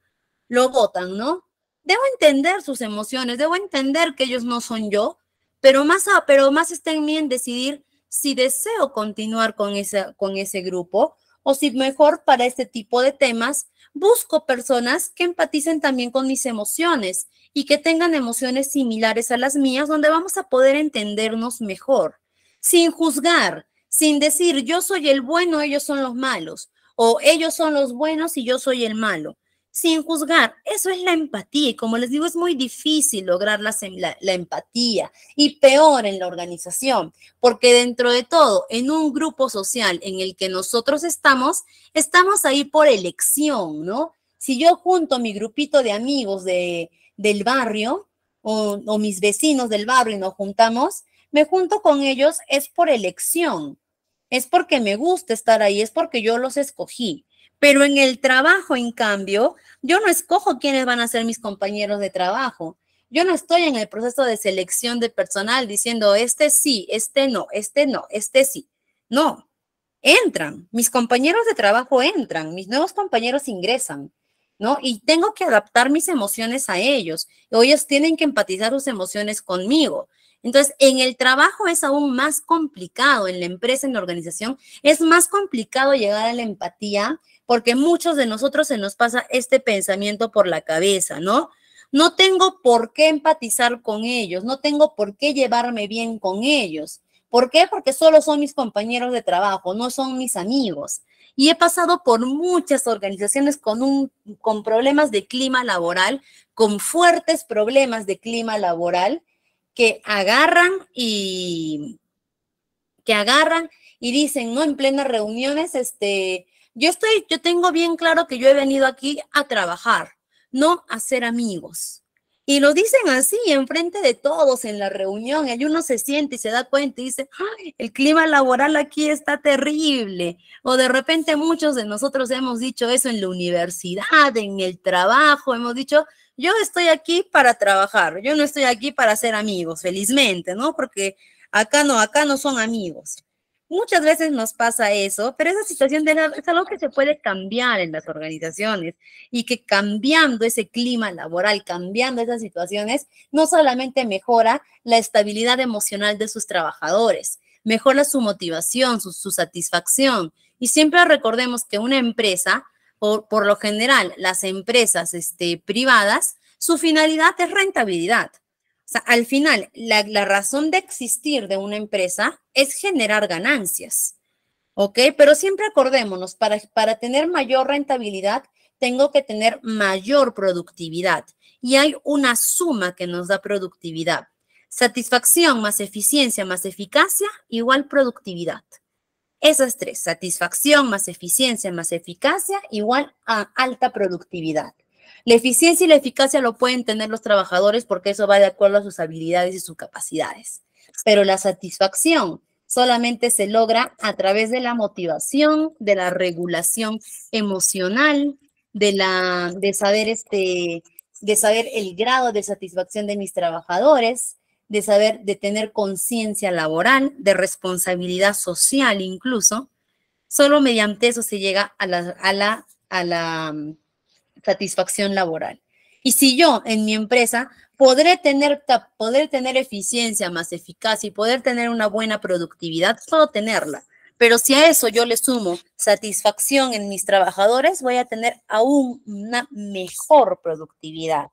lo botan, ¿no? Debo entender sus emociones, debo entender que ellos no son yo, pero más, ah, pero más está en mí en decidir si deseo continuar con, esa, con ese grupo o si mejor para este tipo de temas busco personas que empaticen también con mis emociones y que tengan emociones similares a las mías, donde vamos a poder entendernos mejor, sin juzgar, sin decir yo soy el bueno, ellos son los malos, o ellos son los buenos y yo soy el malo, sin juzgar. Eso es la empatía y como les digo, es muy difícil lograr la, empatía y peor en la organización, porque dentro de todo, en un grupo social en el que nosotros estamos, estamos ahí por elección, ¿no? Si yo junto a mi grupito de amigos de, del barrio o, o mis vecinos del barrio y nos juntamos, me junto con ellos es por elección, es porque me gusta estar ahí, es porque yo los escogí. Pero en el trabajo, en cambio, yo no escojo quiénes van a ser mis compañeros de trabajo. Yo no estoy en el proceso de selección de personal diciendo, este sí, este no, este no, este sí. No, entran, mis compañeros de trabajo entran, mis nuevos compañeros ingresan. ¿no? Y tengo que adaptar mis emociones a ellos. Ellos tienen que empatizar sus emociones conmigo. Entonces, en el trabajo es aún más complicado, en la empresa, en la organización, es más complicado llegar a la empatía porque muchos de nosotros se nos pasa este pensamiento por la cabeza, ¿no? No tengo por qué empatizar con ellos, no tengo por qué llevarme bien con ellos. ¿Por qué? Porque solo son mis compañeros de trabajo, no son mis amigos. Y he pasado por muchas organizaciones con, un, con problemas de clima laboral, con fuertes problemas de clima laboral, que agarran y que agarran y dicen, ¿no? En plenas reuniones, este, yo estoy, yo tengo bien claro que yo he venido aquí a trabajar, no a ser amigos. Y lo dicen así, en frente de todos en la reunión. Y uno se siente y se da cuenta y dice, el clima laboral aquí está terrible. O de repente muchos de nosotros hemos dicho eso en la universidad, en el trabajo, hemos dicho, yo estoy aquí para trabajar, yo no estoy aquí para ser amigos, felizmente, ¿no? Porque acá no, acá no son amigos. Muchas veces nos pasa eso, pero esa situación de es algo que se puede cambiar en las organizaciones y que cambiando ese clima laboral, cambiando esas situaciones, no solamente mejora la estabilidad emocional de sus trabajadores, mejora su motivación, su, satisfacción. Y siempre recordemos que una empresa, o por lo general, las empresas este, privadas, su finalidad es rentabilidad. O sea, al final, la, razón de existir de una empresa es generar ganancias, ¿ok? Pero siempre acordémonos, para, para tener mayor rentabilidad, tengo que tener mayor productividad. Y hay una suma que nos da productividad. Satisfacción más eficiencia más eficacia igual productividad. Esas tres, satisfacción más eficiencia más eficacia igual a alta productividad. La eficiencia y la eficacia lo pueden tener los trabajadores porque eso va de acuerdo a sus habilidades y sus capacidades. Pero la satisfacción solamente se logra a través de la motivación, de la regulación emocional, de, la, de, saber, este, de saber el grado de satisfacción de mis trabajadores, de saber, de tener conciencia laboral, de responsabilidad social incluso. Solo mediante eso se llega a a la, a la satisfacción laboral. Y si yo en mi empresa podré tener, poder tener eficiencia más eficaz y poder tener una buena productividad, puedo tenerla. Pero si a eso yo le sumo satisfacción en mis trabajadores, voy a tener aún una mejor productividad.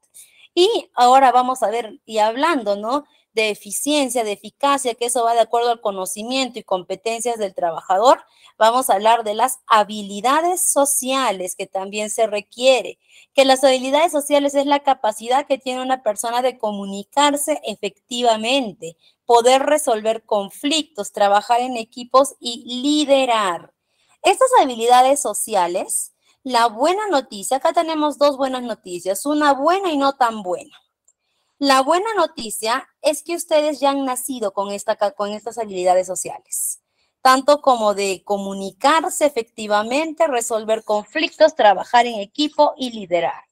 Y ahora vamos a ver, y hablando, ¿no? de eficiencia, de eficacia, que eso va de acuerdo al conocimiento y competencias del trabajador. Vamos a hablar de las habilidades sociales que también se requiere, que las habilidades sociales es la capacidad que tiene una persona de comunicarse efectivamente, poder resolver conflictos, trabajar en equipos y liderar. Estas habilidades sociales, la buena noticia, acá tenemos dos buenas noticias, una buena y no tan buena. La buena noticia es que ustedes ya han nacido con, estas habilidades sociales, tanto como de comunicarse efectivamente, resolver conflictos, trabajar en equipo y liderar.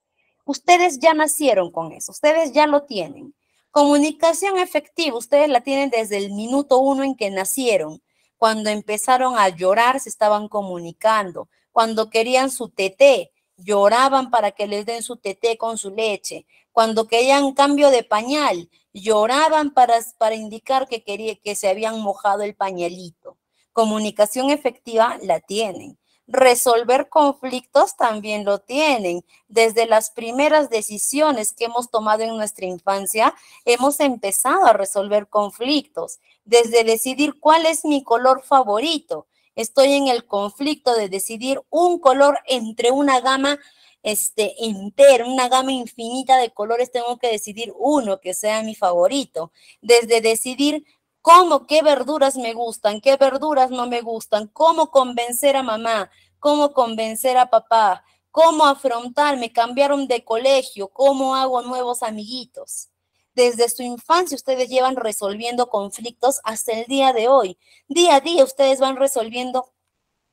Ustedes ya nacieron con eso, ustedes ya lo tienen. Comunicación efectiva, ustedes la tienen desde el minuto uno en que nacieron. Cuando empezaron a llorar, se estaban comunicando. Cuando querían su tete, lloraban para que les den su tete con su leche cuando querían cambio de pañal, lloraban para, para indicar que, quería, que se habían mojado el pañalito. Comunicación efectiva la tienen. Resolver conflictos también lo tienen. Desde las primeras decisiones que hemos tomado en nuestra infancia, hemos empezado a resolver conflictos. Desde decidir cuál es mi color favorito. Estoy en el conflicto de decidir un color entre una gama este, entero, una gama infinita de colores, tengo que decidir uno que sea mi favorito. Desde decidir cómo, qué verduras me gustan, qué verduras no me gustan, cómo convencer a mamá, cómo convencer a papá, cómo afrontarme, cambiaron de colegio, cómo hago nuevos amiguitos. Desde su infancia ustedes llevan resolviendo conflictos hasta el día de hoy. Día a día ustedes van resolviendo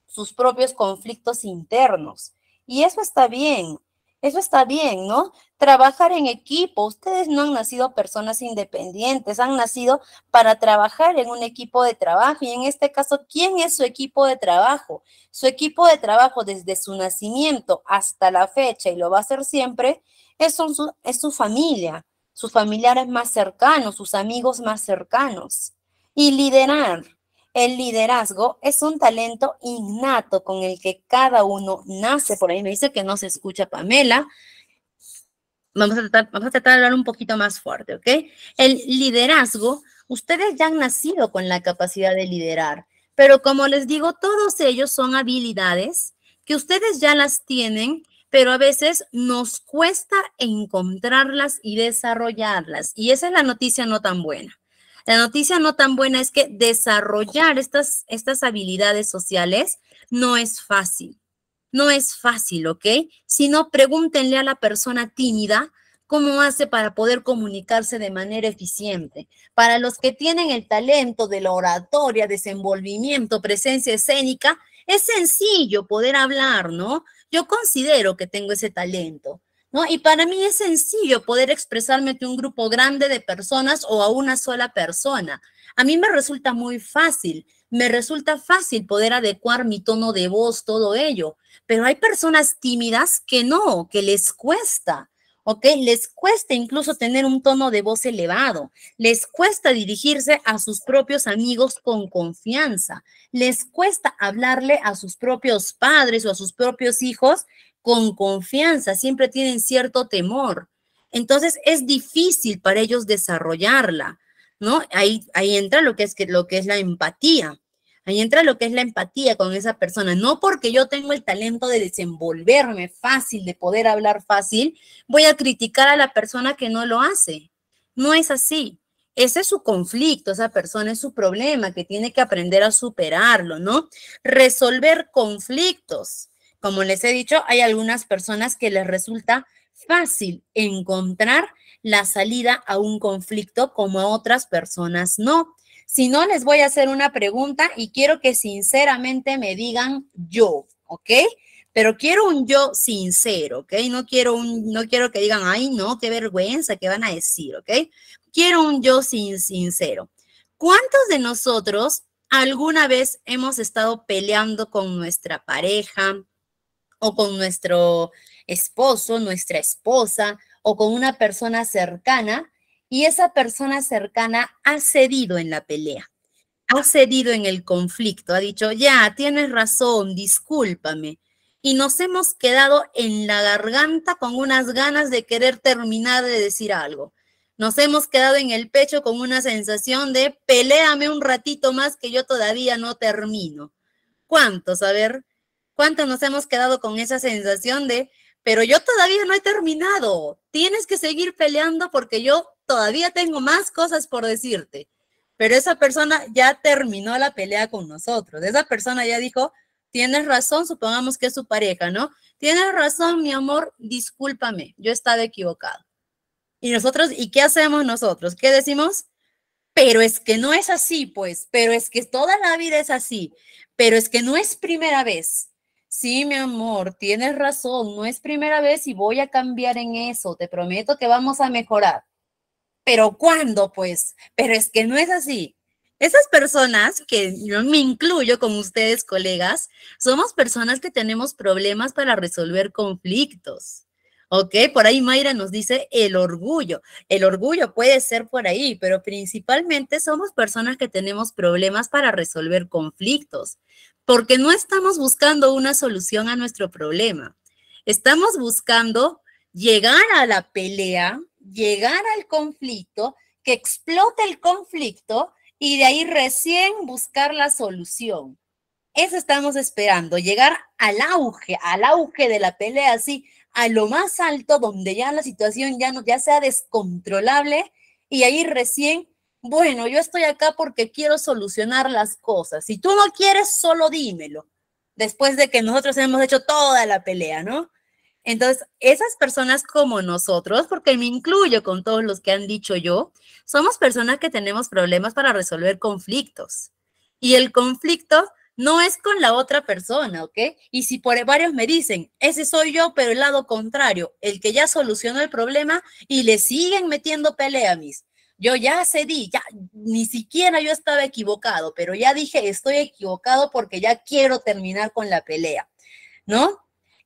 sus propios conflictos internos. Y eso está bien, eso está bien, ¿no? Trabajar en equipo. Ustedes no han nacido personas independientes, han nacido para trabajar en un equipo de trabajo. Y en este caso, ¿quién es su equipo de trabajo? Su equipo de trabajo desde su nacimiento hasta la fecha, y lo va a ser siempre, es, es su familia, sus familiares más cercanos, sus amigos más cercanos. Y liderar, el liderazgo es un talento innato con el que cada uno nace. Por ahí me dice que no se escucha Pamela. Vamos a tratar, vamos a de hablar un poquito más fuerte, ¿ok? El liderazgo, ustedes ya han nacido con la capacidad de liderar, pero como les digo, todos ellos son habilidades que ustedes ya las tienen, pero a veces nos cuesta encontrarlas y desarrollarlas. Y esa es la noticia no tan buena. La noticia no tan buena es que desarrollar estas, estas habilidades sociales no es fácil. No es fácil, ¿ok? Si no, pregúntenle a la persona tímida cómo hace para poder comunicarse de manera eficiente. Para los que tienen el talento de la oratoria, desenvolvimiento, presencia escénica, es sencillo poder hablar, ¿no? Yo considero que tengo ese talento. Y para mí es sencillo poder expresarme ante un grupo grande de personas o a una sola persona. A mí me resulta muy fácil, me resulta fácil poder adecuar mi tono de voz, todo ello, pero hay personas tímidas que no, que les cuesta. ¿ok? Les cuesta incluso tener un tono de voz elevado, les cuesta dirigirse a sus propios amigos con confianza, les cuesta hablarle a sus propios padres o a sus propios hijos con confianza, siempre tienen cierto temor. Entonces es difícil para ellos desarrollarla, ¿no? Ahí, ahí entra lo que, es, lo que es la empatía. Ahí entra lo que es la empatía con esa persona. No porque yo tengo el talento de desenvolverme fácil, de poder hablar fácil, voy a criticar a la persona que no lo hace. No es así. Ese es su conflicto, esa persona es su problema que tiene que aprender a superarlo, ¿no? Resolver conflictos como les he dicho, hay algunas personas que les resulta fácil encontrar la salida a un conflicto como a otras personas no. Si no, les voy a hacer una pregunta y quiero que sinceramente me digan yo, ¿ok? Pero quiero un yo sincero, ¿ok? No quiero, un, no quiero que digan, ay, no, qué vergüenza, qué van a decir, ¿ok? Quiero un yo sin, sincero. ¿Cuántos de nosotros alguna vez hemos estado peleando con nuestra pareja, o con nuestro esposo, nuestra esposa o con una persona cercana y esa persona cercana ha cedido en la pelea, ha cedido en el conflicto, ha dicho, ya, tienes razón, discúlpame. Y nos hemos quedado en la garganta con unas ganas de querer terminar de decir algo. Nos hemos quedado en el pecho con una sensación de, peleame un ratito más que yo todavía no termino. ¿Cuántos? A ver, ¿Cuántos nos hemos quedado con esa sensación de, pero yo todavía no he terminado, tienes que seguir peleando porque yo todavía tengo más cosas por decirte? Pero esa persona ya terminó la pelea con nosotros, esa persona ya dijo, tienes razón, supongamos que es su pareja, ¿no? Tienes razón, mi amor, discúlpame, yo estaba equivocado. Y nosotros, ¿y qué hacemos nosotros? ¿Qué decimos? Pero es que no es así, pues, pero es que toda la vida es así, pero es que no es primera vez, Sí, mi amor, tienes razón, no es primera vez y voy a cambiar en eso, te prometo que vamos a mejorar. Pero ¿cuándo, pues? Pero es que no es así. Esas personas, que yo me incluyo como ustedes, colegas, somos personas que tenemos problemas para resolver conflictos. ¿ok? Por ahí Mayra nos dice el orgullo. El orgullo puede ser por ahí, pero principalmente somos personas que tenemos problemas para resolver conflictos, porque no estamos buscando una solución a nuestro problema. Estamos buscando llegar a la pelea, llegar al conflicto, que explote el conflicto y de ahí recién buscar la solución. Eso estamos esperando, llegar al auge, al auge de la pelea, sí, a lo más alto, donde ya la situación ya, no, ya sea descontrolable y ahí recién, bueno, yo estoy acá porque quiero solucionar las cosas. Si tú no quieres, solo dímelo, después de que nosotros hemos hecho toda la pelea, ¿no? Entonces, esas personas como nosotros, porque me incluyo con todos los que han dicho yo, somos personas que tenemos problemas para resolver conflictos. Y el conflicto no es con la otra persona, ¿ok? Y si por varios me dicen, ese soy yo, pero el lado contrario, el que ya solucionó el problema y le siguen metiendo pelea, a mis. Yo ya cedí, ya ni siquiera yo estaba equivocado, pero ya dije, estoy equivocado porque ya quiero terminar con la pelea, ¿no?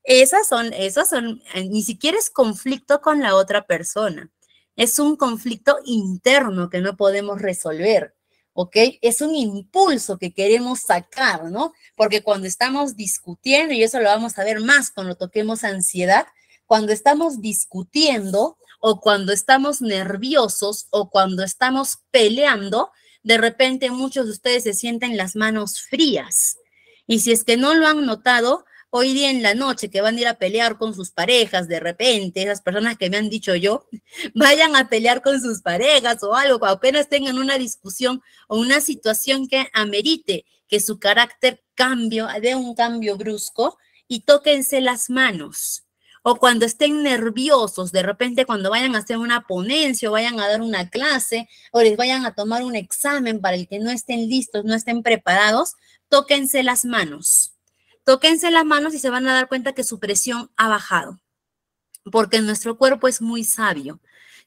Esas son, esas son, eh, ni siquiera es conflicto con la otra persona. Es un conflicto interno que no podemos resolver. ¿ok? Es un impulso que queremos sacar, ¿no? Porque cuando estamos discutiendo, y eso lo vamos a ver más cuando toquemos ansiedad, cuando estamos discutiendo o cuando estamos nerviosos o cuando estamos peleando, de repente muchos de ustedes se sienten las manos frías. Y si es que no lo han notado, hoy día en la noche que van a ir a pelear con sus parejas de repente, esas personas que me han dicho yo, [laughs] vayan a pelear con sus parejas o algo, apenas tengan una discusión o una situación que amerite que su carácter cambie, dé un cambio brusco y tóquense las manos. O cuando estén nerviosos, de repente cuando vayan a hacer una ponencia o vayan a dar una clase o les vayan a tomar un examen para el que no estén listos, no estén preparados, tóquense las manos Tóquense las manos y se van a dar cuenta que su presión ha bajado, porque nuestro cuerpo es muy sabio,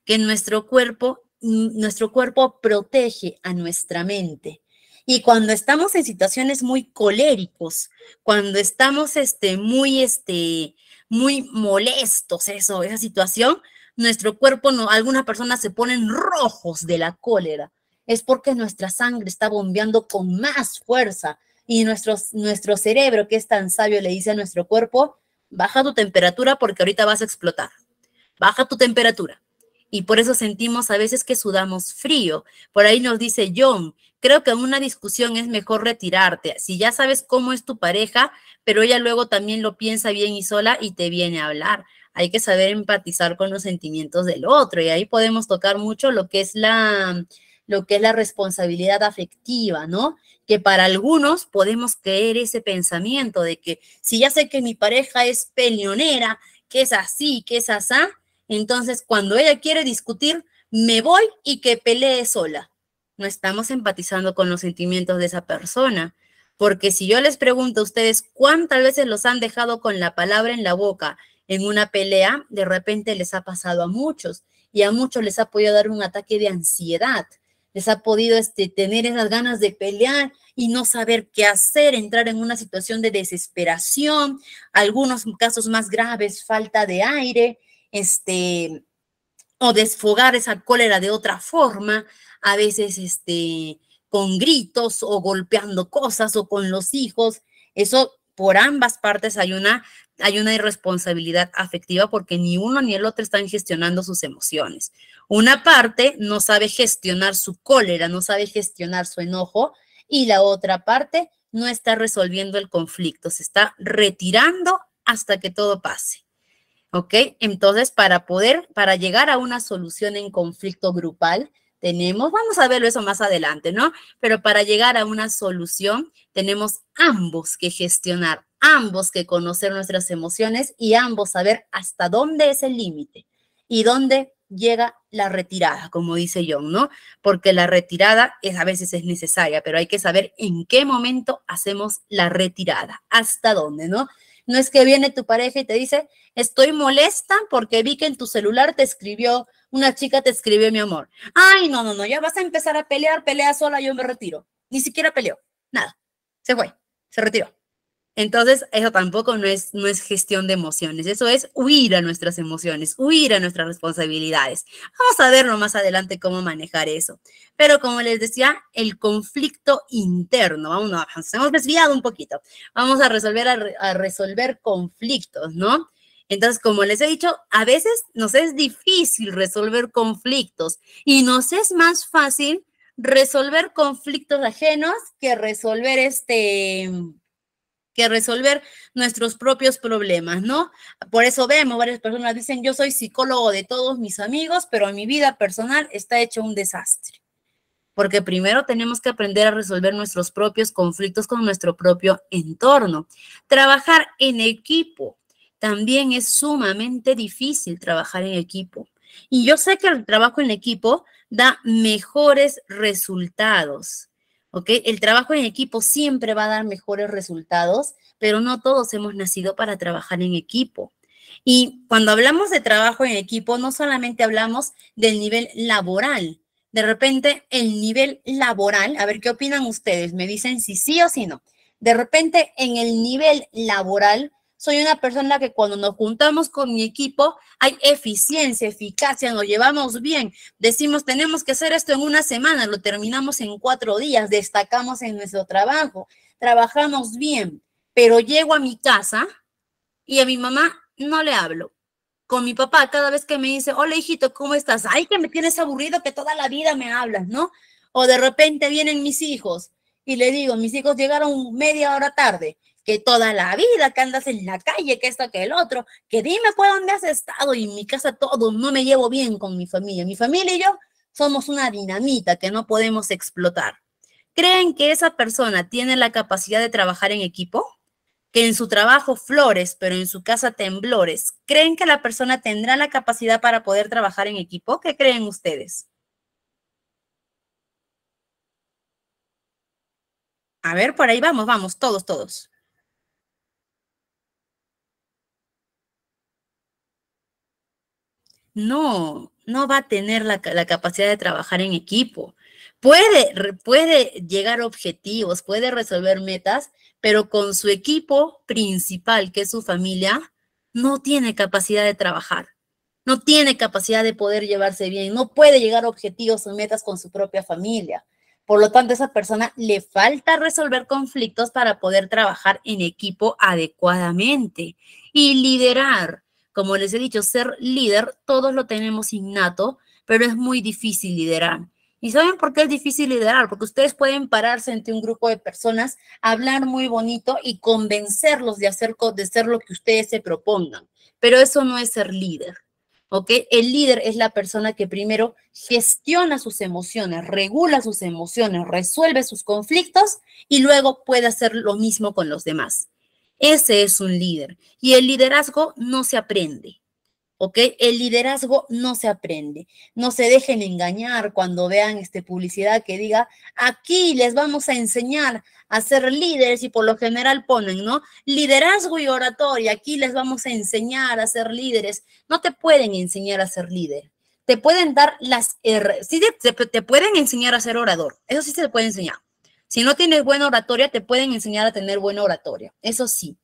que nuestro cuerpo, nuestro cuerpo protege a nuestra mente. Y cuando estamos en situaciones muy coléricos, cuando estamos este, muy, este, muy molestos, eso, esa situación, nuestro cuerpo, no, algunas personas se ponen rojos de la cólera. Es porque nuestra sangre está bombeando con más fuerza y nuestro, nuestro cerebro, que es tan sabio, le dice a nuestro cuerpo, baja tu temperatura porque ahorita vas a explotar, baja tu temperatura. Y por eso sentimos a veces que sudamos frío. Por ahí nos dice John, creo que en una discusión es mejor retirarte. Si ya sabes cómo es tu pareja, pero ella luego también lo piensa bien y sola y te viene a hablar. Hay que saber empatizar con los sentimientos del otro y ahí podemos tocar mucho lo que es la, lo que es la responsabilidad afectiva, ¿no? Que para algunos podemos creer ese pensamiento de que si ya sé que mi pareja es peleonera, que es así, que es asá, entonces cuando ella quiere discutir, me voy y que pelee sola. No estamos empatizando con los sentimientos de esa persona. Porque si yo les pregunto a ustedes cuántas veces los han dejado con la palabra en la boca en una pelea, de repente les ha pasado a muchos y a muchos les ha podido dar un ataque de ansiedad les ha podido este, tener esas ganas de pelear y no saber qué hacer, entrar en una situación de desesperación, algunos casos más graves, falta de aire, este, o desfogar esa cólera de otra forma, a veces este, con gritos o golpeando cosas o con los hijos. Eso por ambas partes hay una, hay una irresponsabilidad afectiva porque ni uno ni el otro están gestionando sus emociones. Una parte no sabe gestionar su cólera, no sabe gestionar su enojo y la otra parte no está resolviendo el conflicto, se está retirando hasta que todo pase. ¿Ok? Entonces, para poder, para llegar a una solución en conflicto grupal, tenemos, vamos a verlo eso más adelante, ¿no? Pero para llegar a una solución, tenemos ambos que gestionar, ambos que conocer nuestras emociones y ambos saber hasta dónde es el límite y dónde llega la retirada, como dice John, ¿no? Porque la retirada es a veces es necesaria, pero hay que saber en qué momento hacemos la retirada, hasta dónde, ¿no? No es que viene tu pareja y te dice, estoy molesta porque vi que en tu celular te escribió, una chica te escribió mi amor. Ay, no, no, no, ya vas a empezar a pelear, pelea sola, yo me retiro. Ni siquiera peleó, nada. Se fue, se retiró. Entonces, eso tampoco no es, no es gestión de emociones, eso es huir a nuestras emociones, huir a nuestras responsabilidades. Vamos a verlo más adelante cómo manejar eso. Pero como les decía, el conflicto interno, vamos, nos hemos desviado un poquito, vamos a resolver, a resolver conflictos, ¿no? Entonces, como les he dicho, a veces nos es difícil resolver conflictos y nos es más fácil resolver conflictos ajenos que resolver este que resolver nuestros propios problemas, ¿no? Por eso vemos, varias personas dicen, yo soy psicólogo de todos mis amigos, pero en mi vida personal está hecho un desastre. Porque primero tenemos que aprender a resolver nuestros propios conflictos con nuestro propio entorno. Trabajar en equipo también es sumamente difícil trabajar en equipo. Y yo sé que el trabajo en equipo da mejores resultados ¿ok? El trabajo en equipo siempre va a dar mejores resultados, pero no todos hemos nacido para trabajar en equipo. Y cuando hablamos de trabajo en equipo, no solamente hablamos del nivel laboral, de repente el nivel laboral, a ver qué opinan ustedes, me dicen si sí o si no. De repente en el nivel laboral soy una persona que cuando nos juntamos con mi equipo hay eficiencia, eficacia, nos llevamos bien. Decimos, tenemos que hacer esto en una semana, lo terminamos en cuatro días, destacamos en nuestro trabajo, trabajamos bien, pero llego a mi casa y a mi mamá no le hablo. Con mi papá, cada vez que me dice, hola hijito, ¿cómo estás? Ay, que me tienes aburrido, que toda la vida me hablas, ¿no? O de repente vienen mis hijos y le digo, mis hijos llegaron media hora tarde que toda la vida, que andas en la calle, que esto, que el otro, que dime por dónde has estado y en mi casa todo, no me llevo bien con mi familia. Mi familia y yo somos una dinamita que no podemos explotar. ¿Creen que esa persona tiene la capacidad de trabajar en equipo? Que en su trabajo flores, pero en su casa temblores. ¿Creen que la persona tendrá la capacidad para poder trabajar en equipo? ¿Qué creen ustedes? A ver, por ahí vamos, vamos, todos, todos. no, no va a tener la, capacidad de trabajar en equipo. Puede, puede llegar a objetivos, puede resolver metas, pero con su equipo principal, que es su familia, no tiene capacidad de trabajar, no tiene capacidad de poder llevarse bien, no puede llegar a objetivos o metas con su propia familia. Por lo tanto, esa persona le falta resolver conflictos para poder trabajar en equipo adecuadamente y liderar. Como les he dicho, ser líder, todos lo tenemos innato, pero es muy difícil liderar. ¿Y saben por qué es difícil liderar? Porque ustedes pueden pararse ante un grupo de personas, hablar muy bonito y convencerlos de hacer, de ser lo que ustedes se propongan. Pero eso no es ser líder. ¿ok? El líder es la persona que primero gestiona sus emociones, regula sus emociones, resuelve sus conflictos y luego puede hacer lo mismo con los demás. Ese es un líder. Y el liderazgo no se aprende. ¿Ok? El liderazgo no se aprende. No se dejen engañar cuando vean este, publicidad que diga, aquí les vamos a enseñar a ser líderes y por lo general ponen, ¿no? Liderazgo y oratoria, aquí les vamos a enseñar a ser líderes. No te pueden enseñar a ser líder. Te pueden dar las... Sí, te, pueden enseñar a ser orador. Eso sí se puede enseñar si no tienes buena oratoria, te pueden enseñar a tener buena oratoria, eso sí,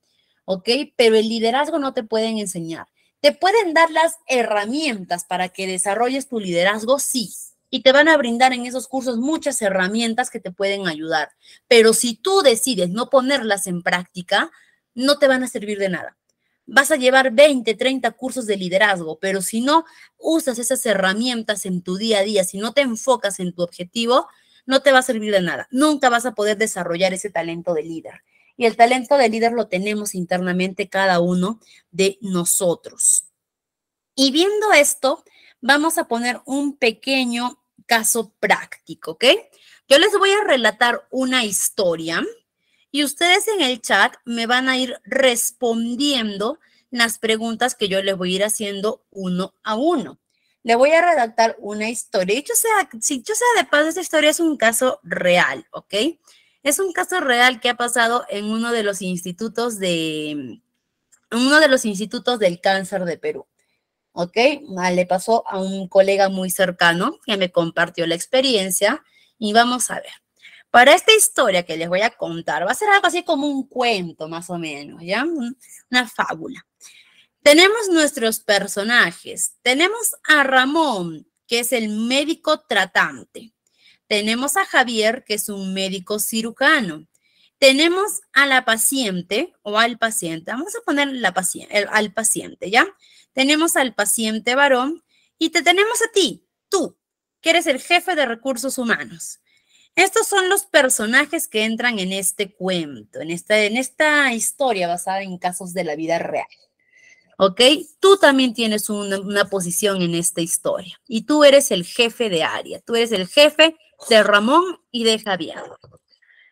¿ok? Pero el liderazgo no te pueden enseñar. Te pueden dar las herramientas para que desarrolles tu liderazgo, sí, y te van a brindar en esos cursos muchas herramientas que te pueden ayudar. Pero si tú decides no ponerlas en práctica, no te van a servir de nada. Vas a llevar 20, 30 cursos de liderazgo, pero si no usas esas herramientas en tu día a día, si no te enfocas en tu objetivo, no te va a servir de nada. Nunca vas a poder desarrollar ese talento de líder. Y el talento de líder lo tenemos internamente cada uno de nosotros. Y viendo esto, vamos a poner un pequeño caso práctico, ¿ok? Yo les voy a relatar una historia y ustedes en el chat me van a ir respondiendo las preguntas que yo les voy a ir haciendo uno a uno le voy a redactar una historia. yo sea, si yo sea de paso, esta historia es un caso real, ¿ok? Es un caso real que ha pasado en uno de los institutos de, uno de los institutos del cáncer de Perú, ¿ok? Ah, le pasó a un colega muy cercano que me compartió la experiencia y vamos a ver. Para esta historia que les voy a contar, va a ser algo así como un cuento, más o menos, ¿ya? Una fábula. Tenemos nuestros personajes. Tenemos a Ramón, que es el médico tratante. Tenemos a Javier, que es un médico cirujano. Tenemos a la paciente o al paciente. Vamos a poner la al paciente, ¿ya? Tenemos al paciente varón y te tenemos a ti, tú, que eres el jefe de recursos humanos. Estos son los personajes que entran en este cuento, en esta, en esta historia basada en casos de la vida real. ¿ok? Tú también tienes una, posición en esta historia y tú eres el jefe de área, tú eres el jefe de Ramón y de Javier.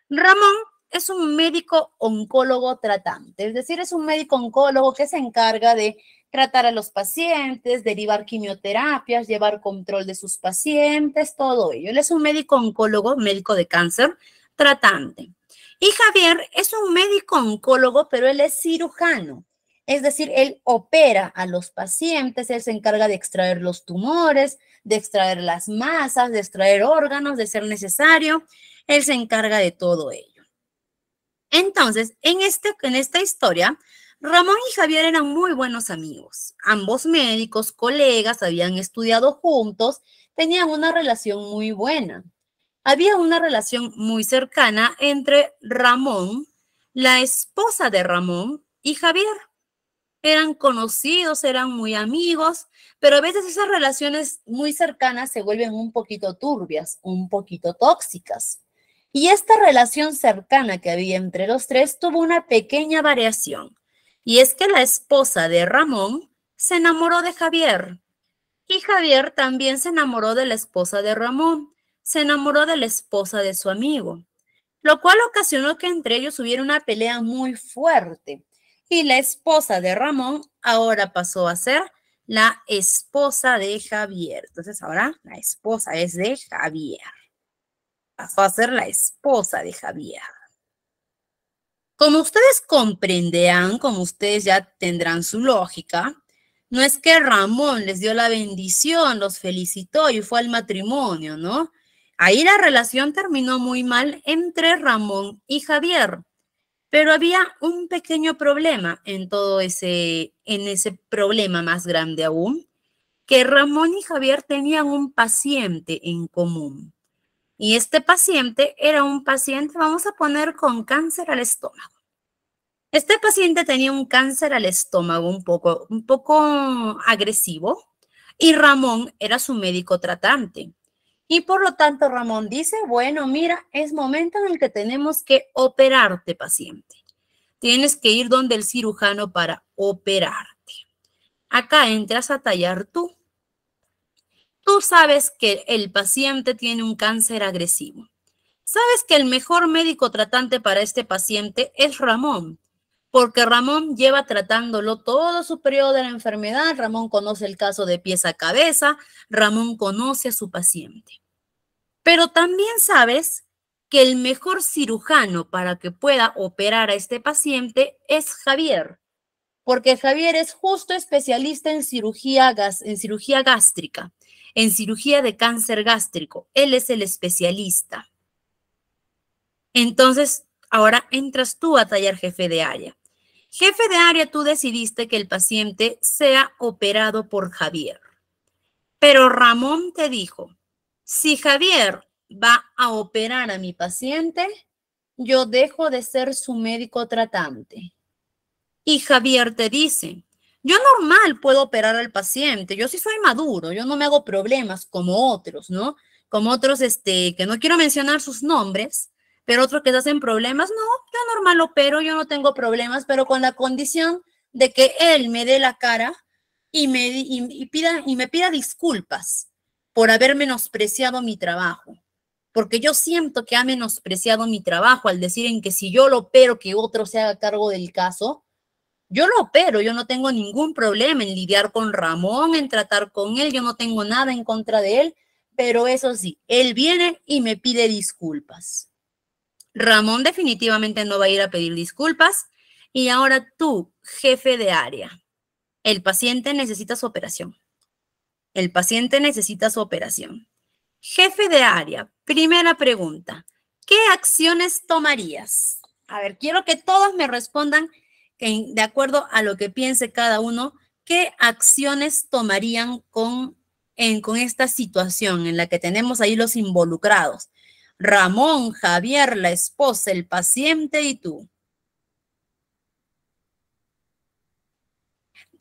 Ramón es un médico oncólogo tratante, es decir, es un médico oncólogo que se encarga de tratar a los pacientes, derivar quimioterapias, llevar control de sus pacientes, todo ello. Él es un médico oncólogo, médico de cáncer, tratante. Y Javier es un médico oncólogo, pero él es cirujano. Es decir, él opera a los pacientes, él se encarga de extraer los tumores, de extraer las masas, de extraer órganos, de ser necesario. Él se encarga de todo ello. Entonces, en, este, en esta historia, Ramón y Javier eran muy buenos amigos. Ambos médicos, colegas, habían estudiado juntos, tenían una relación muy buena. Había una relación muy cercana entre Ramón, la esposa de Ramón, y Javier eran conocidos, eran muy amigos, pero a veces esas relaciones muy cercanas se vuelven un poquito turbias, un poquito tóxicas. Y esta relación cercana que había entre los tres tuvo una pequeña variación, y es que la esposa de Ramón se enamoró de Javier, y Javier también se enamoró de la esposa de Ramón, se enamoró de la esposa de su amigo, lo cual ocasionó que entre ellos hubiera una pelea muy fuerte y la esposa de Ramón ahora pasó a ser la esposa de Javier. Entonces ahora la esposa es de Javier. Pasó a ser la esposa de Javier. Como ustedes comprenderán, como ustedes ya tendrán su lógica, no es que Ramón les dio la bendición, los felicitó y fue al matrimonio, ¿no? Ahí la relación terminó muy mal entre Ramón y Javier. Pero había un pequeño problema en todo ese, en ese problema más grande aún, que Ramón y Javier tenían un paciente en común. Y este paciente era un paciente, vamos a poner, con cáncer al estómago. Este paciente tenía un cáncer al estómago un poco, un poco agresivo y Ramón era su médico tratante. Y por lo tanto, Ramón dice, bueno, mira, es momento en el que tenemos que operarte, paciente. Tienes que ir donde el cirujano para operarte. Acá entras a tallar tú. Tú sabes que el paciente tiene un cáncer agresivo. Sabes que el mejor médico tratante para este paciente es Ramón porque Ramón lleva tratándolo todo su periodo de la enfermedad, Ramón conoce el caso de pies a cabeza, Ramón conoce a su paciente. Pero también sabes que el mejor cirujano para que pueda operar a este paciente es Javier, porque Javier es justo especialista en cirugía, en cirugía gástrica, en cirugía de cáncer gástrico. Él es el especialista. Entonces, Ahora entras tú a tallar jefe de área. Jefe de área, tú decidiste que el paciente sea operado por Javier. Pero Ramón te dijo, si Javier va a operar a mi paciente, yo dejo de ser su médico tratante. Y Javier te dice, yo normal puedo operar al paciente, yo sí soy maduro, yo no me hago problemas como otros, ¿no? Como otros, este, que no quiero mencionar sus nombres, pero otro que se hacen problemas, no, yo normal pero yo no tengo problemas, pero con la condición de que él me dé la cara y me, y pida, y me pida disculpas por haber menospreciado mi trabajo. Porque yo siento que ha menospreciado mi trabajo al decir en que si yo lo opero, que otro se haga cargo del caso. Yo lo opero, yo no tengo ningún problema en lidiar con Ramón, en tratar con él, yo no tengo nada en contra de él, pero eso sí, él viene y me pide disculpas. Ramón definitivamente no va a ir a pedir disculpas. Y ahora tú, jefe de área, el paciente necesita su operación. El paciente necesita su operación. Jefe de área, primera pregunta. ¿Qué acciones tomarías? A ver, quiero que todos me respondan de acuerdo a lo que piense cada uno, ¿qué acciones tomarían con, con esta situación en la que tenemos ahí los involucrados? Ramón, Javier, la esposa, el paciente y tú.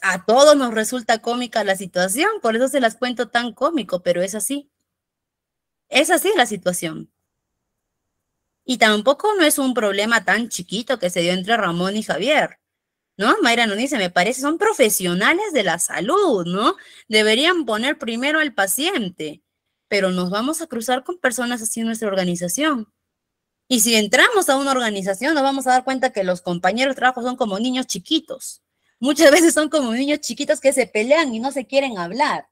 A todos nos resulta cómica la situación, por eso se las cuento tan cómico, pero es así. Es así la situación. Y tampoco no es un problema tan chiquito que se dio entre Ramón y Javier. ¿no? Mayra no dice, me parece, son profesionales de la salud, ¿no? Deberían poner primero al paciente pero nos vamos a cruzar con personas así en nuestra organización. Y si entramos a una organización, nos vamos a dar cuenta que los compañeros de trabajo son como niños chiquitos. Muchas [laughs] veces son como niños chiquitos que se pelean y no se quieren hablar,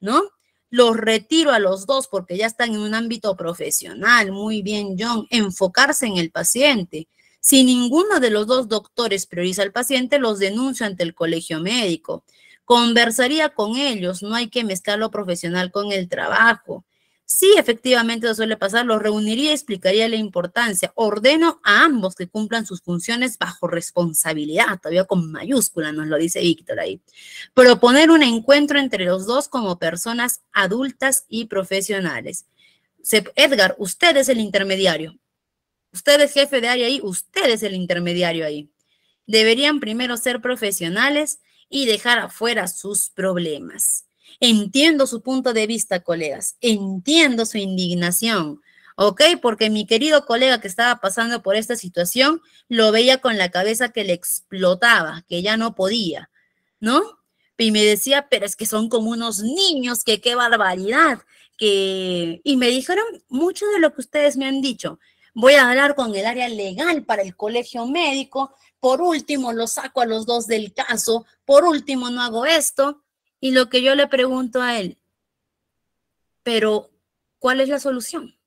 ¿no? Los retiro a los dos porque ya están en un ámbito profesional. Muy bien, John. Enfocarse en el paciente. Si ninguno de los dos doctores prioriza al paciente, los denuncio ante el colegio médico. Conversaría con ellos, no hay que mezclar lo profesional con el trabajo. Sí, efectivamente eso suele pasar, lo reuniría y explicaría la importancia. Ordeno a ambos que cumplan sus funciones bajo responsabilidad, todavía con mayúscula, nos lo dice Víctor ahí. Proponer un encuentro entre los dos como personas adultas y profesionales. Edgar, usted es el intermediario. Usted es jefe de área ahí, usted es el intermediario ahí. Deberían primero ser profesionales y dejar afuera sus problemas. Entiendo su punto de vista, colegas. Entiendo su indignación. ¿ok? Porque mi querido colega que estaba pasando por esta situación lo veía con la cabeza que le explotaba, que ya no podía, ¿no? Y me decía, pero es que son como unos niños, que qué barbaridad, que... Y me dijeron mucho de lo que ustedes me han dicho. Voy a hablar con el área legal para el colegio médico, por último lo saco a los dos del caso, por último no hago esto. Y lo que yo le pregunto a él, pero ¿cuál es la solución?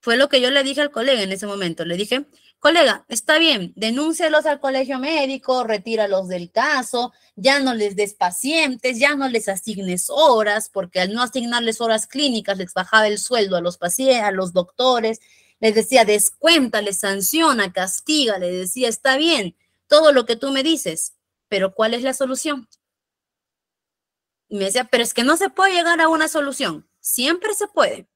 Fue lo que yo le dije al colega en ese momento. Le dije, colega, está bien, denúncialos al colegio médico, retíralos del caso, ya no les des pacientes, ya no les asignes horas, porque al no asignarles horas clínicas les bajaba el sueldo a los pacientes, a los doctores, les decía, descuenta, les sanciona, castiga, le decía, está bien, todo lo que tú me dices, pero ¿cuál es la solución? Y me decía, pero es que no se puede llegar a una solución. Siempre se puede.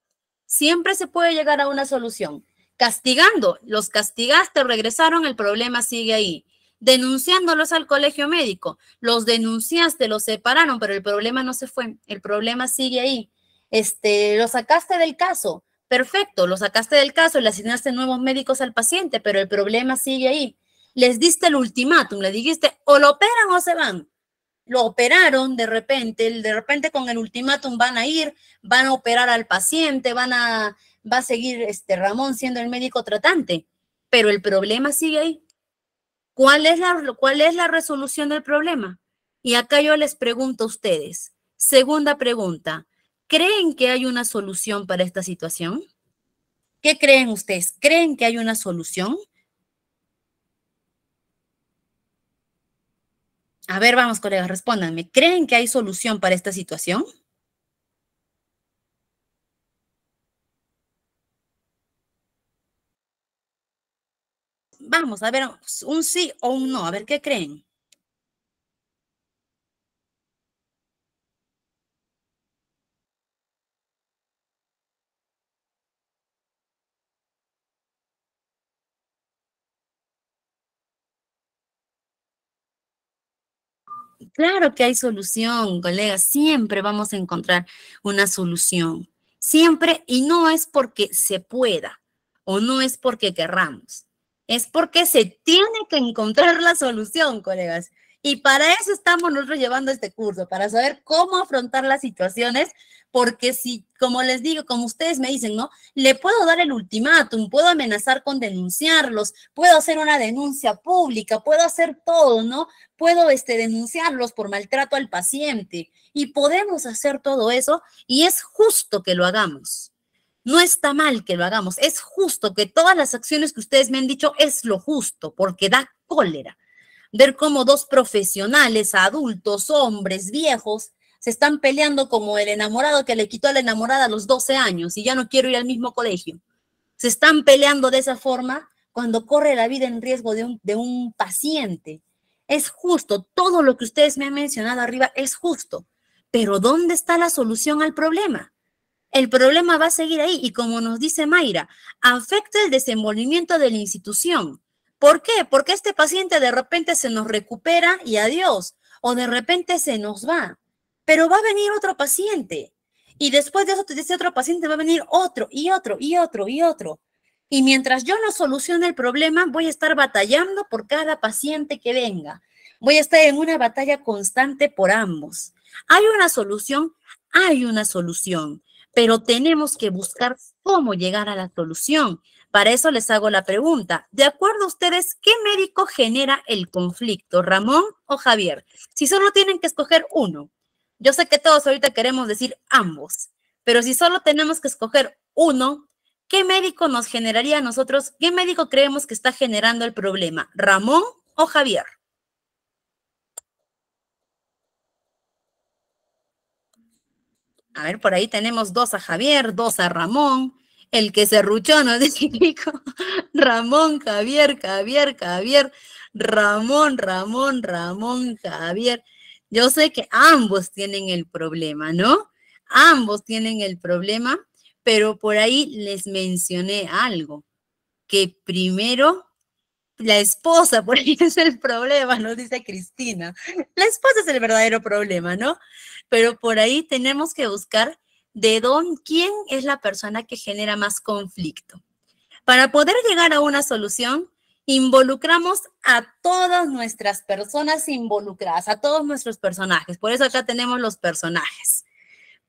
Siempre se puede llegar a una solución. Castigando, los castigaste, regresaron, el problema sigue ahí. Denunciándolos al colegio médico, los denunciaste, los separaron, pero el problema no se fue, el problema sigue ahí. Este, lo sacaste del caso, Perfecto, lo sacaste del caso, le asignaste nuevos médicos al paciente, pero el problema sigue ahí. Les diste el ultimátum, le dijiste o lo operan o se van. Lo operaron de repente, de repente con el ultimátum van a ir, van a operar al paciente, van a, va a seguir este Ramón siendo el médico tratante, pero el problema sigue ahí. ¿Cuál es la, cuál es la resolución del problema? Y acá yo les pregunto a ustedes, segunda pregunta, ¿Creen que hay una solución para esta situación? ¿Qué creen ustedes? ¿Creen que hay una solución? A ver, vamos, colegas, respóndanme. ¿Creen que hay solución para esta situación? Vamos, a ver, un sí o un no. A ver, ¿qué creen? Claro que hay solución, colegas, siempre vamos a encontrar una solución. Siempre, y no es porque se pueda o no es porque querramos, es porque se tiene que encontrar la solución, colegas. Y para eso estamos nosotros llevando este curso, para saber cómo afrontar las situaciones, porque si, como les digo, como ustedes me dicen, ¿no? Le puedo dar el ultimátum, puedo amenazar con denunciarlos, puedo hacer una denuncia pública, puedo hacer todo, ¿no? Puedo este, denunciarlos por maltrato al paciente y podemos hacer todo eso y es justo que lo hagamos. No está mal que lo hagamos, es justo que todas las acciones que ustedes me han dicho es lo justo, porque da cólera ver cómo dos profesionales, adultos, hombres, viejos, se están peleando como el enamorado que le quitó a la enamorada a los 12 años y ya no quiero ir al mismo colegio. Se están peleando de esa forma cuando corre la vida en riesgo de un, de un paciente. Es justo, todo lo que ustedes me han mencionado arriba es justo, pero ¿dónde está la solución al problema? El problema va a seguir ahí y como nos dice Mayra, afecta el desenvolvimiento de la institución, ¿Por qué? Porque este paciente de repente se nos recupera y adiós, o de repente se nos va, pero va a venir otro paciente. Y después de, eso, de ese otro paciente va a venir otro y otro y otro y otro. Y mientras yo no solucione el problema, voy a estar batallando por cada paciente que venga. Voy a estar en una batalla constante por ambos. ¿Hay una solución? Hay una solución, pero tenemos que buscar cómo llegar a la solución. Para eso les hago la pregunta. De acuerdo a ustedes, ¿qué médico genera el conflicto, Ramón o Javier? Si solo tienen que escoger uno, yo sé que todos ahorita queremos decir ambos, pero si solo tenemos que escoger uno, ¿qué médico nos generaría a nosotros? ¿Qué médico creemos que está generando el problema, Ramón o Javier? A ver, por ahí tenemos dos a Javier, dos a Ramón el que se ruchó, ¿no? [laughs] Ramón, Javier, Javier, Javier, Ramón, Ramón, Ramón, Javier. Yo sé que ambos tienen el problema, ¿no? Ambos tienen el problema, pero por ahí les mencioné algo, que primero la esposa, [laughs] por ahí es el problema, nos dice Cristina. La esposa es el verdadero problema, ¿no? Pero por ahí tenemos que buscar de don, quién es la persona que genera más conflicto. Para poder llegar a una solución, involucramos a todas nuestras personas involucradas, a todos nuestros personajes. Por eso acá tenemos los personajes.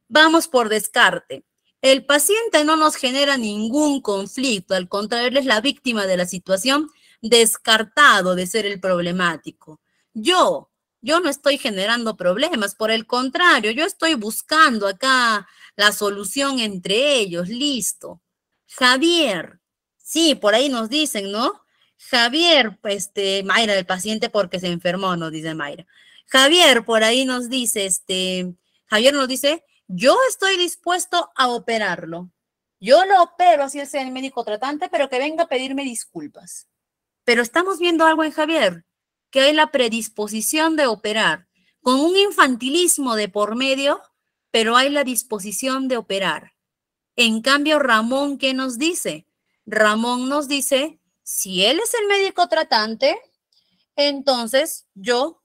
Vamos por descarte. El paciente no nos genera ningún conflicto, al contrario, es la víctima de la situación, descartado de ser el problemático. Yo, yo no estoy generando problemas, por el contrario, yo estoy buscando acá la solución entre ellos, listo. Javier, sí, por ahí nos dicen, ¿no? Javier, este, Mayra, el paciente porque se enfermó, nos dice Mayra. Javier, por ahí nos dice, este, Javier nos dice, yo estoy dispuesto a operarlo. Yo lo opero, así es el médico tratante, pero que venga a pedirme disculpas. Pero estamos viendo algo en Javier, que hay la predisposición de operar con un infantilismo de por medio pero hay la disposición de operar. En cambio, Ramón, ¿qué nos dice? Ramón nos dice, si él es el médico tratante, entonces yo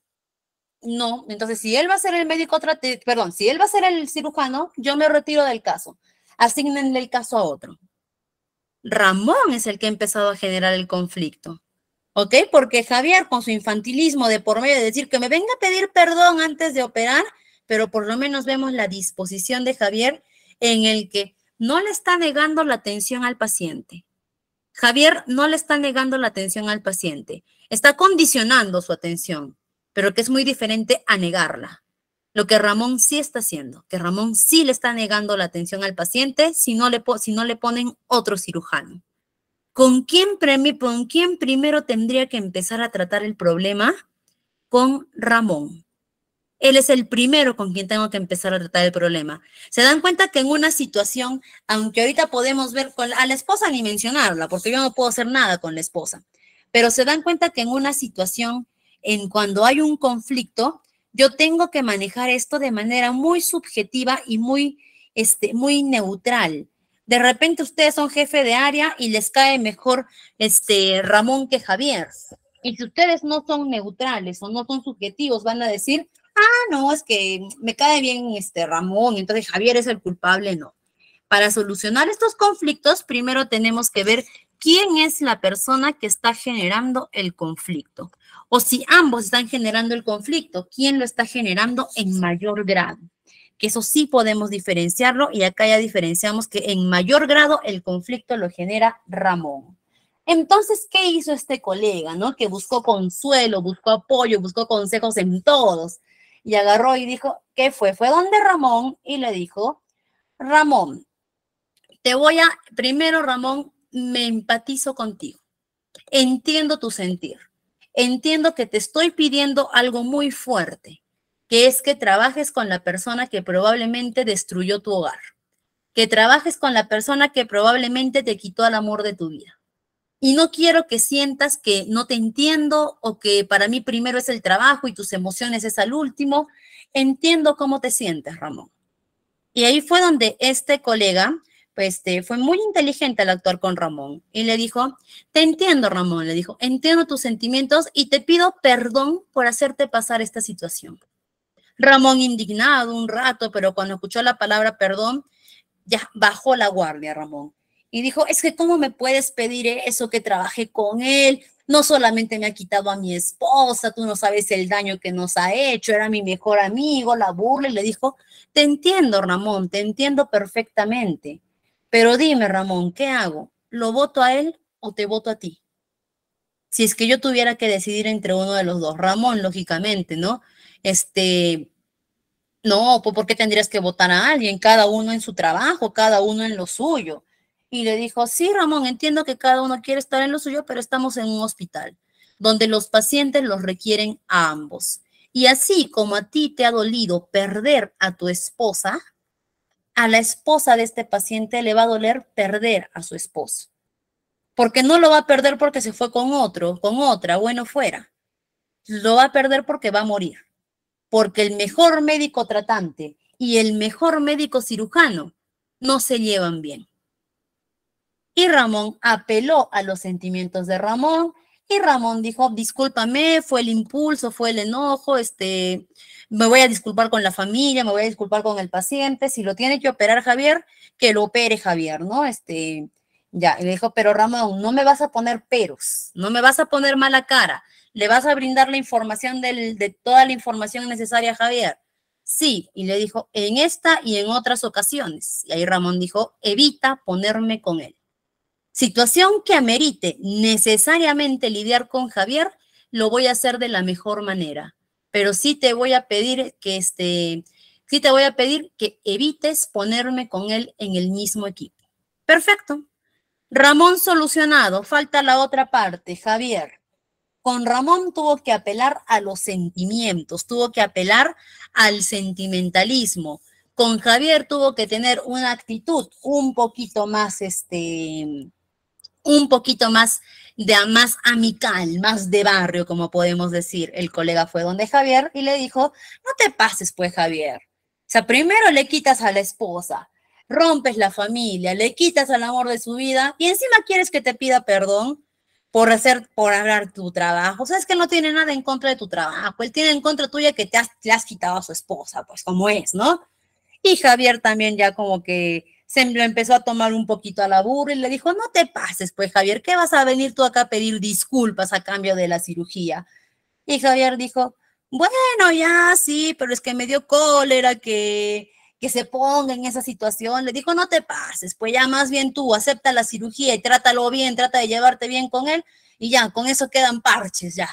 no, entonces si él va a ser el médico tratante, perdón, si él va a ser el cirujano, yo me retiro del caso. Asignenle el caso a otro. Ramón es el que ha empezado a generar el conflicto. ¿Ok? Porque Javier, con su infantilismo de por medio de decir que me venga a pedir perdón antes de operar, pero por lo menos vemos la disposición de Javier en el que no le está negando la atención al paciente. Javier no le está negando la atención al paciente, está condicionando su atención, pero que es muy diferente a negarla. Lo que Ramón sí está haciendo, que Ramón sí le está negando la atención al paciente si no le, ponen otro cirujano. ¿Con quién, ¿Con quién primero tendría que empezar a tratar el problema? Con Ramón. Él es el primero con quien tengo que empezar a tratar el problema. Se dan cuenta que en una situación, aunque ahorita podemos ver con, a la esposa ni mencionarla, porque yo no puedo hacer nada con la esposa, pero se dan cuenta que en una situación, en cuando hay un conflicto, yo tengo que manejar esto de manera muy subjetiva y muy, este, muy neutral. De repente ustedes son jefe de área y les cae mejor este Ramón que Javier. Y si ustedes no son neutrales o no son subjetivos, van a decir, ah, no, es que me cae bien este Ramón, entonces Javier es el culpable, no. Para solucionar estos conflictos, primero tenemos que ver quién es la persona que está generando el conflicto. O si ambos están generando el conflicto, quién lo está generando en mayor grado. Que eso sí podemos diferenciarlo y acá ya diferenciamos que en mayor grado el conflicto lo genera Ramón. Entonces, ¿qué hizo este colega, no? Que buscó consuelo, buscó apoyo, buscó consejos en todos. Y agarró y dijo, ¿qué fue? Fue donde Ramón y le dijo, Ramón, te voy a, primero Ramón, me empatizo contigo, entiendo tu sentir, entiendo que te estoy pidiendo algo muy fuerte, que es que trabajes con la persona que probablemente destruyó tu hogar, que trabajes con la persona que probablemente te quitó el amor de tu vida y no quiero que sientas que no te entiendo o que para mí primero es el trabajo y tus emociones es al último. Entiendo cómo te sientes, Ramón. Y ahí fue donde este colega, este, fue muy inteligente al actuar con Ramón y le dijo, te entiendo, Ramón, le dijo, entiendo tus sentimientos y te pido perdón por hacerte pasar esta situación. Ramón indignado un rato, pero cuando escuchó la palabra perdón, ya bajó la guardia, Ramón y dijo, es que ¿cómo me puedes pedir eso que trabajé con él? No solamente me ha quitado a mi esposa, tú no sabes el daño que nos ha hecho, era mi mejor amigo, la burla y le dijo, te entiendo Ramón, te entiendo perfectamente, pero dime Ramón, ¿qué hago? ¿Lo voto a él o te voto a ti? Si es que yo tuviera que decidir entre uno de los dos, Ramón, lógicamente, ¿no? Este, no, pues ¿por qué tendrías que votar a alguien? Cada uno en su trabajo, cada uno en lo suyo y le dijo, sí, Ramón, entiendo que cada uno quiere estar en lo suyo, pero estamos en un hospital donde los pacientes los requieren a ambos. Y así como a ti te ha dolido perder a tu esposa, a la esposa de este paciente le va a doler perder a su esposo. Porque no lo va a perder porque se fue con otro, con otra, bueno fuera. Lo va a perder porque va a morir. Porque el mejor médico tratante y el mejor médico cirujano no se llevan bien. Y Ramón apeló a los sentimientos de Ramón y Ramón dijo, discúlpame, fue el impulso, fue el enojo, este, me voy a disculpar con la familia, me voy a disculpar con el paciente, si lo tiene que operar Javier, que lo opere Javier, ¿no? Este, ya, y le dijo, pero Ramón, no me vas a poner peros, no me vas a poner mala cara, le vas a brindar la información de toda la información necesaria a Javier. Sí, y le dijo, en esta y en otras ocasiones. Y ahí Ramón dijo, evita ponerme con él situación que amerite necesariamente lidiar con Javier, lo voy a hacer de la mejor manera. Pero sí te voy a pedir que este, sí te voy a pedir que evites ponerme con él en el mismo equipo. Perfecto. Ramón solucionado, falta la otra parte, Javier. Con Ramón tuvo que apelar a los sentimientos, tuvo que apelar al sentimentalismo. Con Javier tuvo que tener una actitud un poquito más este, un poquito más de más amical, más de barrio, como podemos decir. El colega fue donde Javier y le dijo, no te pases pues Javier. O sea, primero le quitas a la esposa, rompes la familia, le quitas al amor de su vida y encima quieres que te pida perdón por hacer, por hablar tu trabajo. O sea, es que no tiene nada en contra de tu trabajo. Él tiene en contra tuya que te has quitado a su esposa, pues como es, ¿no? Y Javier también ya como que se lo empezó a tomar un poquito a la burra y le dijo, no te pases, pues Javier, ¿qué vas a venir tú acá a pedir disculpas a cambio de la cirugía? Y Javier dijo, bueno, ya sí, pero es que me dio cólera que, que se ponga en esa situación. Le dijo, no te pases, pues ya más bien tú acepta la cirugía y trátalo bien, trata de llevarte bien con él y ya, con eso quedan parches ya,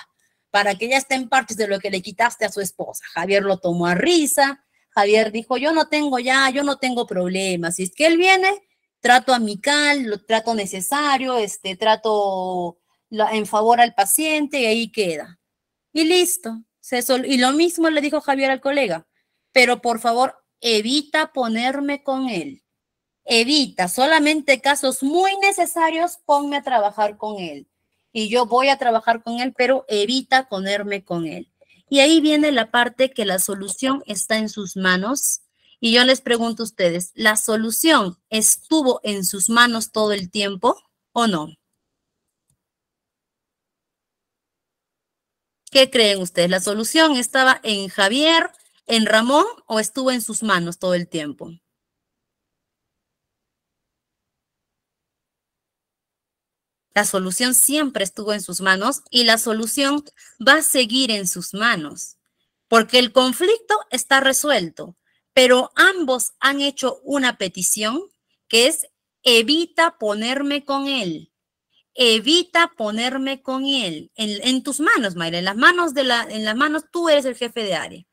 para que ya estén parches de lo que le quitaste a su esposa. Javier lo tomó a risa, Javier dijo, yo no tengo ya, yo no tengo problemas. Si es que él viene, trato amical, lo trato necesario, este, trato en favor al paciente y ahí queda. Y listo. y lo mismo le dijo Javier al colega, pero por favor evita ponerme con él. Evita, solamente casos muy necesarios, ponme a trabajar con él. Y yo voy a trabajar con él, pero evita ponerme con él. Y ahí viene la parte que la solución está en sus manos. Y yo les pregunto a ustedes, ¿la solución estuvo en sus manos todo el tiempo o no? ¿Qué creen ustedes? ¿La solución estaba en Javier, en Ramón o estuvo en sus manos todo el tiempo? La solución siempre estuvo en sus manos y la solución va a seguir en sus manos, porque el conflicto está resuelto, pero ambos han hecho una petición que es evita ponerme con él. Evita ponerme con él. En, tus manos, Mayra, en las manos de la, en las manos tú eres el jefe de área.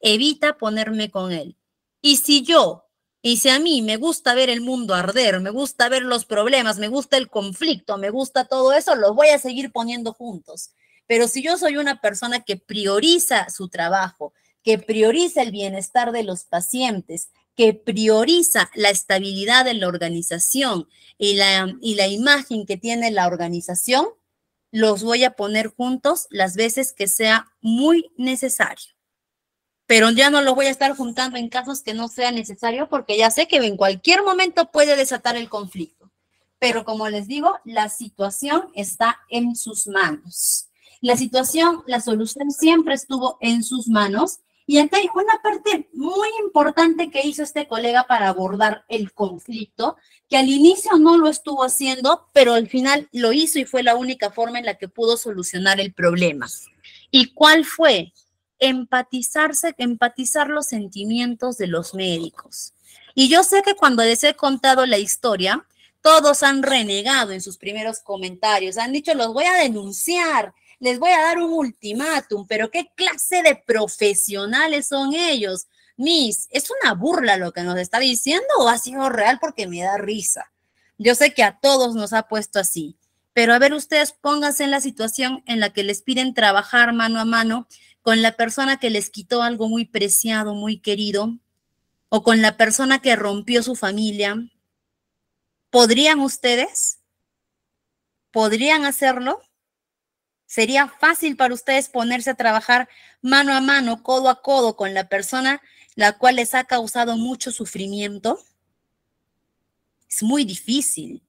Evita ponerme con él. Y si yo y si a mí me gusta ver el mundo arder, me gusta ver los problemas, me gusta el conflicto, me gusta todo eso, los voy a seguir poniendo juntos. Pero si yo soy una persona que prioriza su trabajo, que prioriza el bienestar de los pacientes, que prioriza la estabilidad de la organización y la, y la imagen que tiene la organización, los voy a poner juntos las veces que sea muy necesario pero ya no lo voy a estar juntando en casos que no sea necesario porque ya sé que en cualquier momento puede desatar el conflicto. Pero como les digo, la situación está en sus manos. La situación, la solución siempre estuvo en sus manos. Y acá hay una parte muy importante que hizo este colega para abordar el conflicto, que al inicio no lo estuvo haciendo, pero al final lo hizo y fue la única forma en la que pudo solucionar el problema. ¿Y cuál fue? empatizarse, empatizar los sentimientos de los médicos. Y yo sé que cuando les he contado la historia, todos han renegado en sus primeros comentarios, han dicho, los voy a denunciar, les voy a dar un ultimátum, pero ¿qué clase de profesionales son ellos? mis ¿es una burla lo que nos está diciendo o ha sido real porque me da risa? Yo sé que a todos nos ha puesto así, pero a ver ustedes pónganse en la situación en la que les piden trabajar mano a mano con la persona que les quitó algo muy preciado, muy querido, o con la persona que rompió su familia, ¿podrían ustedes? ¿Podrían hacerlo? ¿Sería fácil para ustedes ponerse a trabajar mano a mano, codo a codo con la persona la cual les ha causado mucho sufrimiento? Es muy difícil.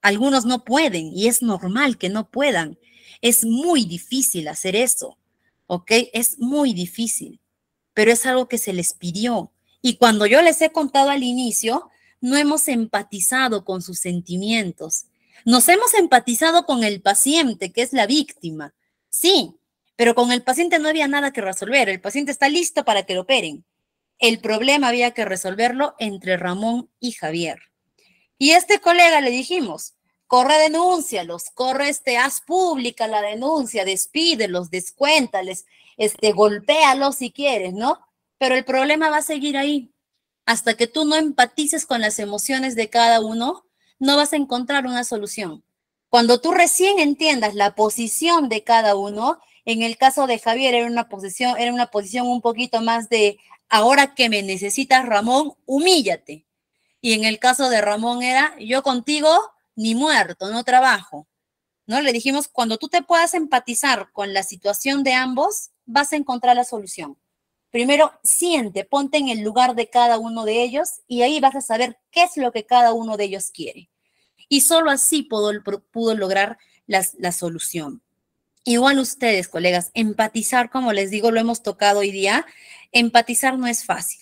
Algunos no pueden y es normal que no puedan. Es muy difícil hacer eso. ¿ok? Es muy difícil, pero es algo que se les pidió. Y cuando yo les he contado al inicio, no hemos empatizado con sus sentimientos. Nos hemos empatizado con el paciente, que es la víctima. Sí, pero con el paciente no había nada que resolver. El paciente está listo para que lo operen. El problema había que resolverlo entre Ramón y Javier. Y este colega le dijimos, corre denúncialos, corre este, haz pública la denuncia, despídelos, descuéntales, este, golpéalos si quieres, ¿no? Pero el problema va a seguir ahí. Hasta que tú no empatices con las emociones de cada uno, no vas a encontrar una solución. Cuando tú recién entiendas la posición de cada uno, en el caso de Javier era una posición, era una posición un poquito más de ahora que me necesitas, Ramón, humíllate. Y en el caso de Ramón era yo contigo ni muerto, no trabajo. ¿No? Le dijimos, cuando tú te puedas empatizar con la situación de ambos, vas a encontrar la solución. Primero, siente, ponte en el lugar de cada uno de ellos y ahí vas a saber qué es lo que cada uno de ellos quiere. Y solo así pudo, pudo lograr la solución. Igual ustedes, colegas, empatizar, como les digo, lo hemos tocado hoy día, empatizar no es fácil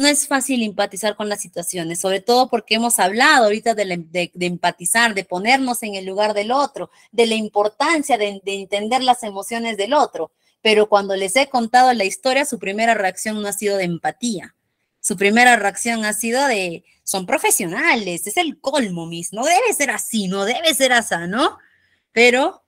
no es fácil empatizar con las situaciones, sobre todo porque hemos hablado ahorita de, empatizar, de ponernos en el lugar del otro, de la importancia de, entender las emociones del otro. Pero cuando les he contado la historia, su primera reacción no ha sido de empatía. Su primera reacción ha sido de, son profesionales, es el colmo, mis, no debe ser así, no debe ser así, ¿no? Pero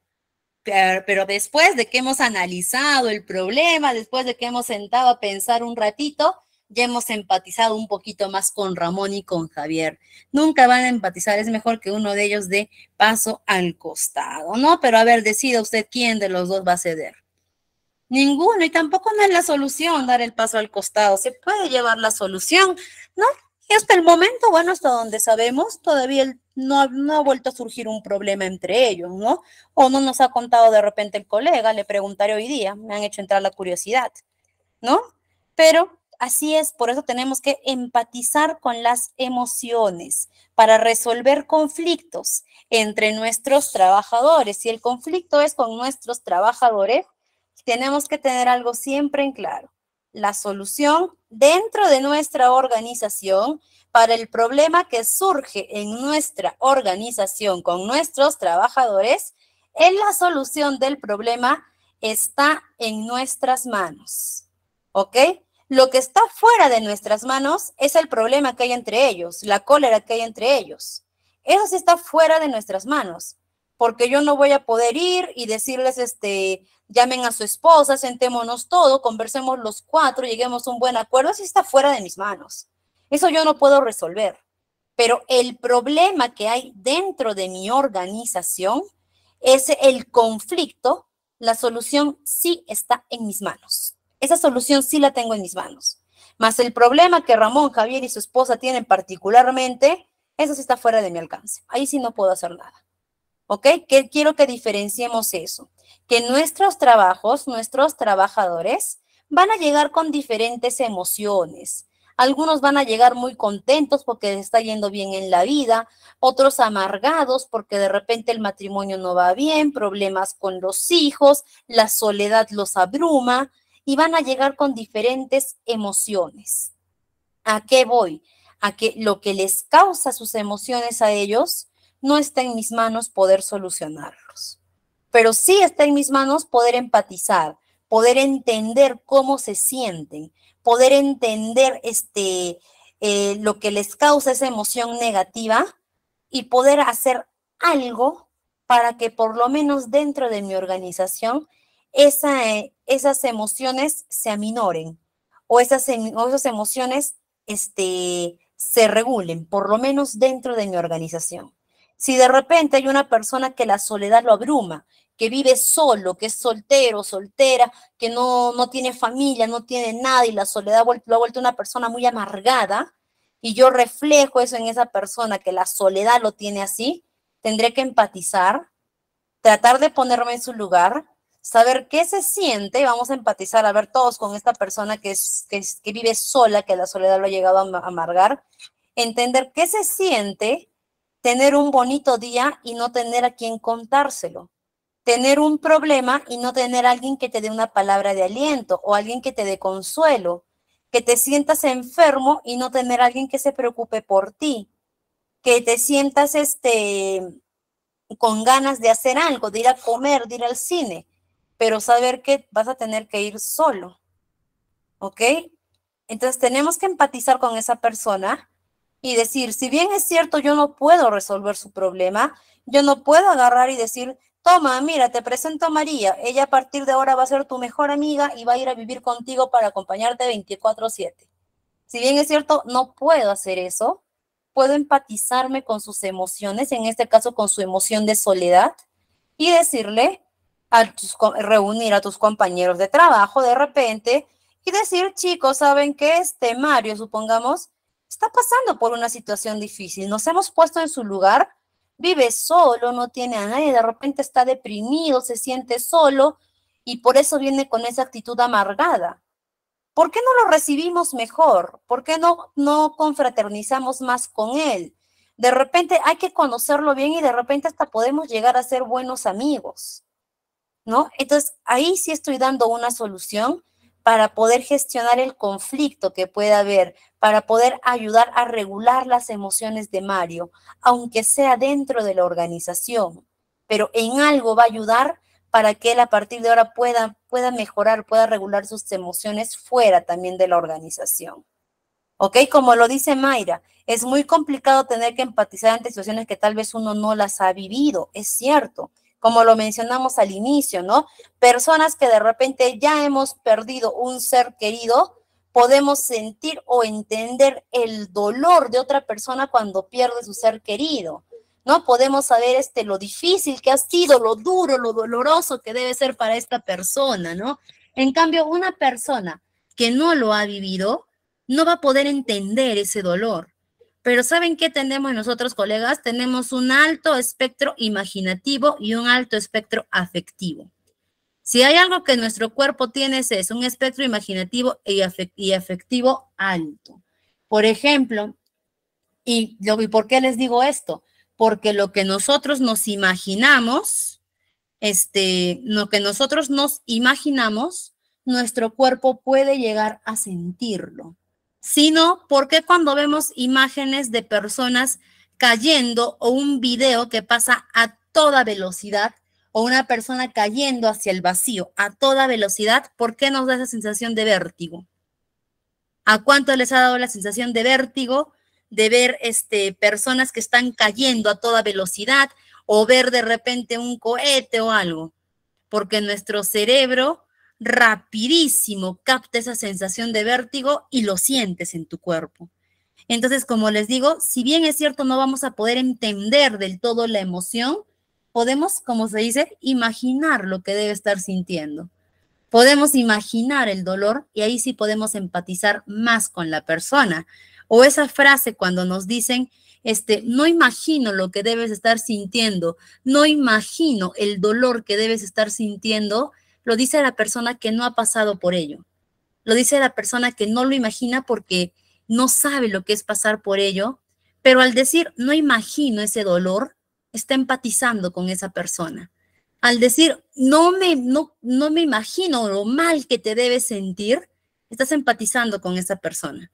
pero, después de que hemos analizado el problema, después de que hemos sentado a pensar un ratito, ya hemos empatizado un poquito más con Ramón y con Javier. Nunca van a empatizar, es mejor que uno de ellos dé paso al costado, ¿no? Pero a ver, decida usted quién de los dos va a ceder. Ninguno, y tampoco no es la solución dar el paso al costado, se puede llevar la solución, ¿no? hasta el momento, bueno, hasta donde sabemos, todavía no, ha vuelto a surgir un problema entre ellos, ¿no? O no nos ha contado de repente el colega, le preguntaré hoy día, me han hecho entrar la curiosidad, ¿no? Pero Así es, por eso tenemos que empatizar con las emociones para resolver conflictos entre nuestros trabajadores. Si el conflicto es con nuestros trabajadores, tenemos que tener algo siempre en claro. La solución dentro de nuestra organización para el problema que surge en nuestra organización con nuestros trabajadores, en la solución del problema está en nuestras manos. ¿Ok? Lo que está fuera de nuestras manos es el problema que hay entre ellos, la cólera que hay entre ellos. Eso sí está fuera de nuestras manos, porque yo no voy a poder ir y decirles, este, llamen a su esposa, sentémonos todo, conversemos los cuatro, lleguemos a un buen acuerdo, eso está fuera de mis manos. Eso yo no puedo resolver. Pero el problema que hay dentro de mi organización es el conflicto, la solución sí está en mis manos. Esa solución sí la tengo en mis manos. Más el problema que Ramón, Javier y su esposa tienen particularmente, eso sí está fuera de mi alcance. Ahí sí no puedo hacer nada. ¿Ok? Que quiero que diferenciemos eso. Que nuestros trabajos, nuestros trabajadores, van a llegar con diferentes emociones. Algunos van a llegar muy contentos porque les está yendo bien en la vida, otros amargados porque de repente el matrimonio no va bien, problemas con los hijos, la soledad los abruma, y van a llegar con diferentes emociones. ¿A qué voy? A que lo que les causa sus emociones a ellos no está en mis manos poder solucionarlos, pero sí está en mis manos poder empatizar, poder entender cómo se sienten, poder entender este, eh, lo que les causa esa emoción negativa y poder hacer algo para que por lo menos dentro de mi organización eh, esas emociones se aminoren em, o esas, emociones este, se regulen, por lo menos dentro de mi organización. Si de repente hay una persona que la soledad lo abruma, que vive solo, que es soltero, soltera, que no, no tiene familia, no tiene nada y la soledad lo ha vuelto una persona muy amargada, y yo reflejo eso en esa persona, que la soledad lo tiene así, tendré que empatizar, tratar de ponerme en su lugar, saber qué se siente vamos a empatizar, a ver todos con esta persona que, es, que, vive sola, que la soledad lo ha llegado a amargar, entender qué se siente tener un bonito día y no tener a quien contárselo, tener un problema y no tener a alguien que te dé una palabra de aliento o alguien que te dé consuelo, que te sientas enfermo y no tener a alguien que se preocupe por ti, que te sientas este con ganas de hacer algo, de ir a comer, de ir al cine, pero saber que vas a tener que ir solo. ¿Ok? Entonces tenemos que empatizar con esa persona y decir, si bien es cierto, yo no puedo resolver su problema, yo no puedo agarrar y decir, toma, mira, te presento a María, ella a partir de ahora va a ser tu mejor amiga y va a ir a vivir contigo para acompañarte 24/7. Si bien es cierto, no puedo hacer eso, puedo empatizarme con sus emociones, en este caso con su emoción de soledad, y decirle, a reunir a tus compañeros de trabajo de repente y decir, chicos, ¿saben qué? Este Mario, supongamos, está pasando por una situación difícil. Nos hemos puesto en su lugar, vive solo, no tiene a nadie, de repente está deprimido, se siente solo y por eso viene con esa actitud amargada. ¿Por qué no lo recibimos mejor? ¿Por qué no, no confraternizamos más con él? De repente hay que conocerlo bien y de repente hasta podemos llegar a ser buenos amigos. ¿no? Entonces, ahí sí estoy dando una solución para poder gestionar el conflicto que pueda haber, para poder ayudar a regular las emociones de Mario, aunque sea dentro de la organización, pero en algo va a ayudar para que él a partir de ahora pueda, pueda mejorar, pueda regular sus emociones fuera también de la organización. ¿Ok? Como lo dice Mayra, es muy complicado tener que empatizar ante situaciones que tal vez uno no las ha vivido, es cierto, como lo mencionamos al inicio, ¿no? Personas que de repente ya hemos perdido un ser querido, podemos sentir o entender el dolor de otra persona cuando pierde su ser querido. ¿no? Podemos saber este, lo difícil que ha sido, lo duro, lo doloroso que debe ser para esta persona, ¿no? En cambio, una persona que no lo ha vivido no va a poder entender ese dolor. Pero ¿saben qué tenemos nosotros, colegas? Tenemos un alto espectro imaginativo y un alto espectro afectivo. Si hay algo que nuestro cuerpo tiene, es un espectro imaginativo y afectivo alto. Por ejemplo, y, lo, ¿y por qué les digo esto? Porque lo que nosotros nos imaginamos, este, lo que nosotros nos imaginamos, nuestro cuerpo puede llegar a sentirlo sino porque cuando vemos imágenes de personas cayendo o un video que pasa a toda velocidad o una persona cayendo hacia el vacío a toda velocidad, ¿por qué nos da esa sensación de vértigo? ¿A cuánto les ha dado la sensación de vértigo de ver este, personas que están cayendo a toda velocidad o ver de repente un cohete o algo? Porque nuestro cerebro rapidísimo capta esa sensación de vértigo y lo sientes en tu cuerpo. Entonces, como les digo, si bien es cierto no vamos a poder entender del todo la emoción, podemos, como se dice, imaginar lo que debe estar sintiendo. Podemos imaginar el dolor y ahí sí podemos empatizar más con la persona. O esa frase cuando nos dicen, este, no imagino lo que debes estar sintiendo, no imagino el dolor que debes estar sintiendo, lo dice la persona que no ha pasado por ello. Lo dice la persona que no lo imagina porque no sabe lo que es pasar por ello, pero al decir no imagino ese dolor, está empatizando con esa persona. Al decir no me, no, no me imagino lo mal que te debes sentir, estás empatizando con esa persona.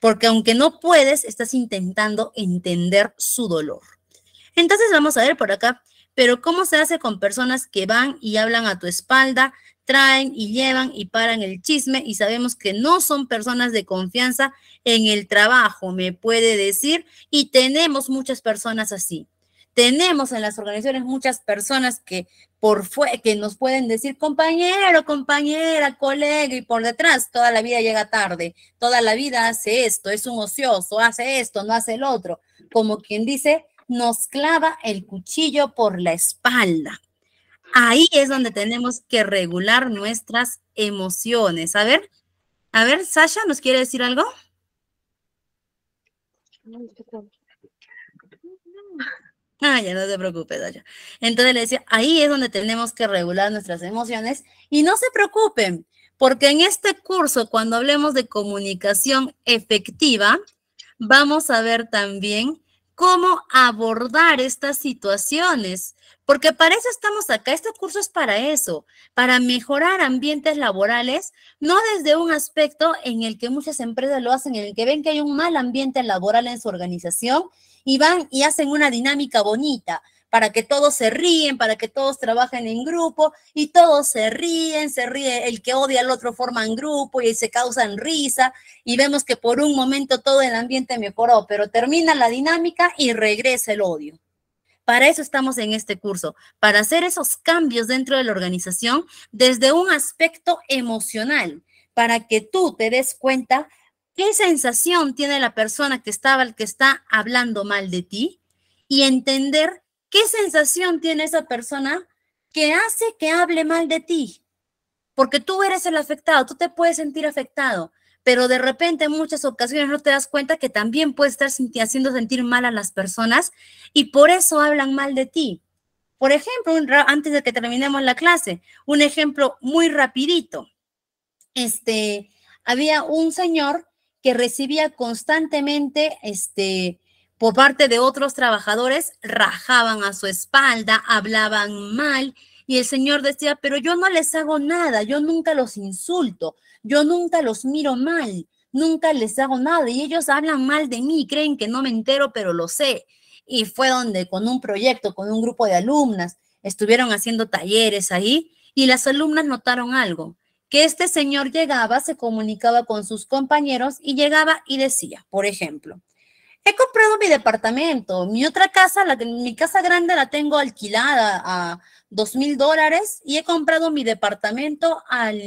Porque aunque no puedes, estás intentando entender su dolor. Entonces vamos a ver por acá. Pero ¿cómo se hace con personas que van y hablan a tu espalda, traen y llevan y paran el chisme y sabemos que no son personas de confianza en el trabajo, me puede decir, y tenemos muchas personas así. Tenemos en las organizaciones muchas personas que por que nos pueden decir compañero, compañera, colega y por detrás toda la vida llega tarde, toda la vida hace esto, es un ocioso, hace esto, no hace el otro, como quien dice, nos clava el cuchillo por la espalda. Ahí es donde tenemos que regular nuestras emociones. A ver, a ver, Sasha, ¿nos quiere decir algo? Ah, ya no te preocupes, Sasha. Entonces le decía, ahí es donde tenemos que regular nuestras emociones y no se preocupen, porque en este curso, cuando hablemos de comunicación efectiva, vamos a ver también cómo abordar estas situaciones, porque para eso estamos acá. Este curso es para eso, para mejorar ambientes laborales, no desde un aspecto en el que muchas empresas lo hacen, en el que ven que hay un mal ambiente laboral en su organización y van y hacen una dinámica bonita para que todos se ríen, para que todos trabajen en grupo y todos se ríen, se ríe el que odia al otro forma forman grupo y se causan risa y vemos que por un momento todo el ambiente mejoró, pero termina la dinámica y regresa el odio. Para eso estamos en este curso, para hacer esos cambios dentro de la organización desde un aspecto emocional, para que tú te des cuenta qué sensación tiene la persona que estaba el que está hablando mal de ti y entender ¿Qué sensación tiene esa persona que hace que hable mal de ti? Porque tú eres el afectado, tú te puedes sentir afectado, pero de repente en muchas ocasiones no te das cuenta que también puedes estar haciendo sentir mal a las personas y por eso hablan mal de ti. Por ejemplo, antes de que terminemos la clase, un ejemplo muy rapidito. Este, había un señor que recibía constantemente este, por parte de otros trabajadores, rajaban a su espalda, hablaban mal y el Señor decía, pero yo no les hago nada, yo nunca los insulto, yo nunca los miro mal, nunca les hago nada y ellos hablan mal de mí, creen que no me entero, pero lo sé. Y fue donde con un proyecto, con un grupo de alumnas, estuvieron haciendo talleres ahí y las alumnas notaron algo, que este señor llegaba, se comunicaba con sus compañeros y llegaba y decía, por ejemplo, he comprado mi departamento, mi otra casa, la, mi casa grande la tengo alquilada a dos mil dólares y he comprado mi departamento al,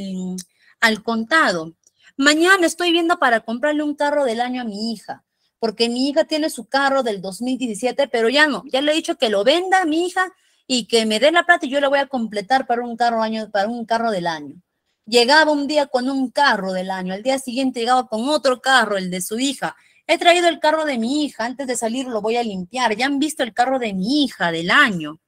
al contado. Mañana estoy viendo para comprarle un carro del año a mi hija, porque mi hija tiene su carro del 2017, pero ya no, ya le he dicho que lo venda a mi hija y que me dé la plata y yo la voy a completar para un carro, año, para un carro del año llegaba un día con un carro del año, al día siguiente llegaba con otro carro, el de su hija, He traído el carro de mi hija, antes de salir lo voy a limpiar. Ya han visto el carro de mi hija del año.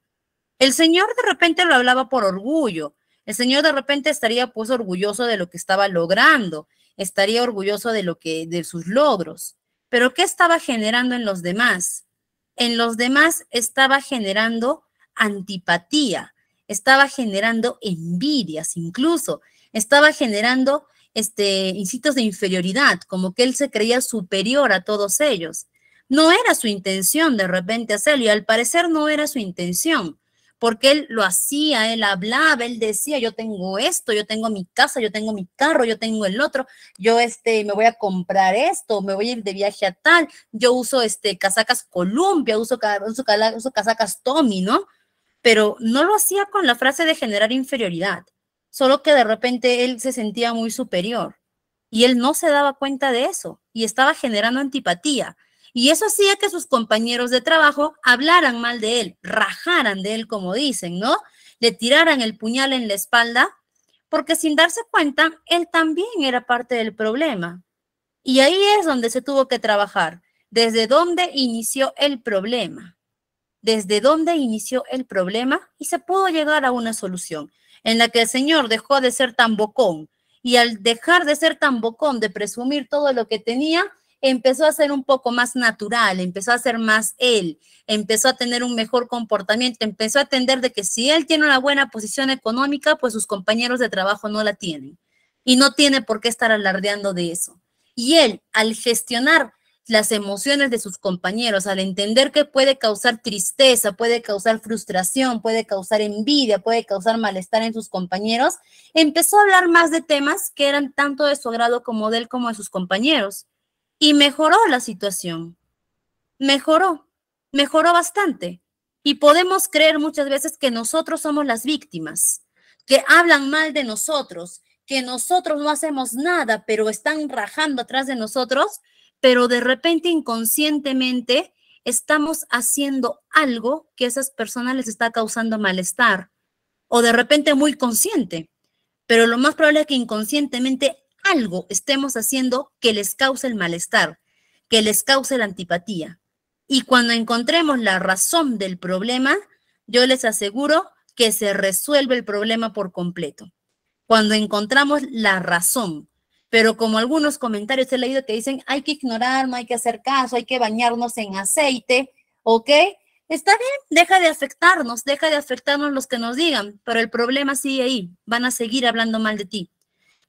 El señor de repente lo hablaba por orgullo. El señor de repente estaría pues orgulloso de lo que estaba logrando, estaría orgulloso de lo que de sus logros. Pero ¿qué estaba generando en los demás? En los demás estaba generando antipatía, estaba generando envidias incluso, estaba generando este, incitos de inferioridad, como que él se creía superior a todos ellos. No era su intención de repente hacerlo y al parecer no era su intención, porque él lo hacía, él hablaba, él decía, yo tengo esto, yo tengo mi casa, yo tengo mi carro, yo tengo el otro, yo este, me voy a comprar esto, me voy a ir de viaje a tal, yo uso este, casacas Columbia, uso, uso, uso casacas Tommy, ¿no? Pero no lo hacía con la frase de generar inferioridad solo que de repente él se sentía muy superior y él no se daba cuenta de eso y estaba generando antipatía. Y eso hacía que sus compañeros de trabajo hablaran mal de él, rajaran de él, como dicen, ¿no? Le tiraran el puñal en la espalda, porque sin darse cuenta, él también era parte del problema. Y ahí es donde se tuvo que trabajar, desde donde inició el problema, desde donde inició el problema y se pudo llegar a una solución en la que el señor dejó de ser tan bocón y al dejar de ser tan bocón, de presumir todo lo que tenía, empezó a ser un poco más natural, empezó a ser más él, empezó a tener un mejor comportamiento, empezó a entender de que si él tiene una buena posición económica, pues sus compañeros de trabajo no la tienen y no tiene por qué estar alardeando de eso. Y él, al gestionar las emociones de sus compañeros, al entender que puede causar tristeza, puede causar frustración, puede causar envidia, puede causar malestar en sus compañeros, empezó a hablar más de temas que eran tanto de su agrado como de él como de sus compañeros. Y mejoró la situación. Mejoró, mejoró bastante. Y podemos creer muchas veces que nosotros somos las víctimas, que hablan mal de nosotros, que nosotros no hacemos nada, pero están rajando atrás de nosotros pero de repente inconscientemente estamos haciendo algo que a esas personas les está causando malestar o de repente muy consciente, pero lo más probable es que inconscientemente algo estemos haciendo que les cause el malestar, que les cause la antipatía. Y cuando encontremos la razón del problema, yo les aseguro que se resuelve el problema por completo. Cuando encontramos la razón, pero como algunos comentarios he leído que dicen, hay que ignorar, no hay que hacer caso, hay que bañarnos en aceite, ¿ok? Está bien, deja de afectarnos, deja de afectarnos los que nos digan, pero el problema sigue ahí, van a seguir hablando mal de ti,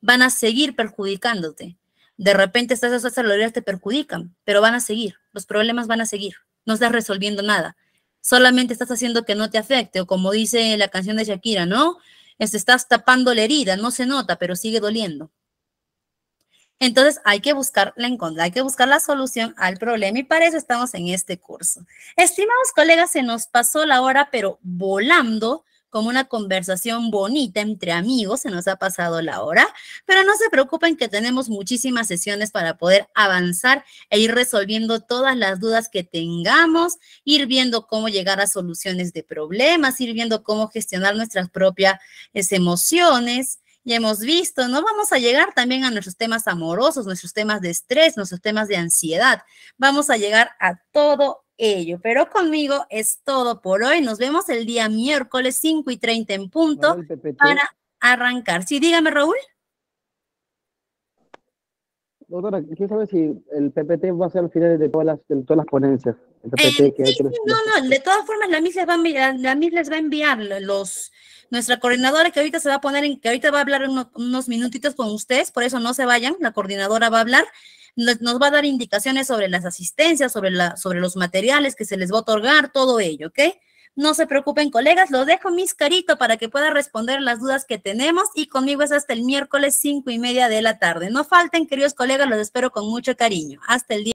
van a seguir perjudicándote. De repente estas, esas calorías te perjudican, pero van a seguir, los problemas van a seguir, no estás resolviendo nada, solamente estás haciendo que no te afecte, o como dice la canción de Shakira, ¿no? Este, estás tapando la herida, no se nota, pero sigue doliendo. Entonces hay que, buscar la, hay que buscar la solución al problema y para eso estamos en este curso. Estimados colegas, se nos pasó la hora, pero volando como una conversación bonita entre amigos, se nos ha pasado la hora, pero no se preocupen que tenemos muchísimas sesiones para poder avanzar e ir resolviendo todas las dudas que tengamos, ir viendo cómo llegar a soluciones de problemas, ir viendo cómo gestionar nuestras propias emociones, ya hemos visto, ¿no? Vamos a llegar también a nuestros temas amorosos, nuestros temas de estrés, nuestros temas de ansiedad. Vamos a llegar a todo ello. Pero conmigo es todo por hoy. Nos vemos el día miércoles 5 y 30 en punto para arrancar. Sí, dígame, Raúl. Doctora, ¿quién sabe si el PPT va a ser al final de todas las, todas las ponencias? Eh, sí, No, no, de todas formas la MIS va la MIS les va a enviar los, nuestra coordinadora que ahorita se va a poner en, que ahorita va a hablar unos, minutitos con ustedes, por eso no se vayan, la coordinadora va a hablar nos va a dar indicaciones sobre las asistencias, sobre, la, sobre los materiales que se les va a otorgar, todo ello, ¿ok? No se preocupen, colegas, los dejo mis caritos para que pueda responder las dudas que tenemos y conmigo es hasta el miércoles cinco y media de la tarde. No falten, queridos colegas, los espero con mucho cariño. Hasta el día.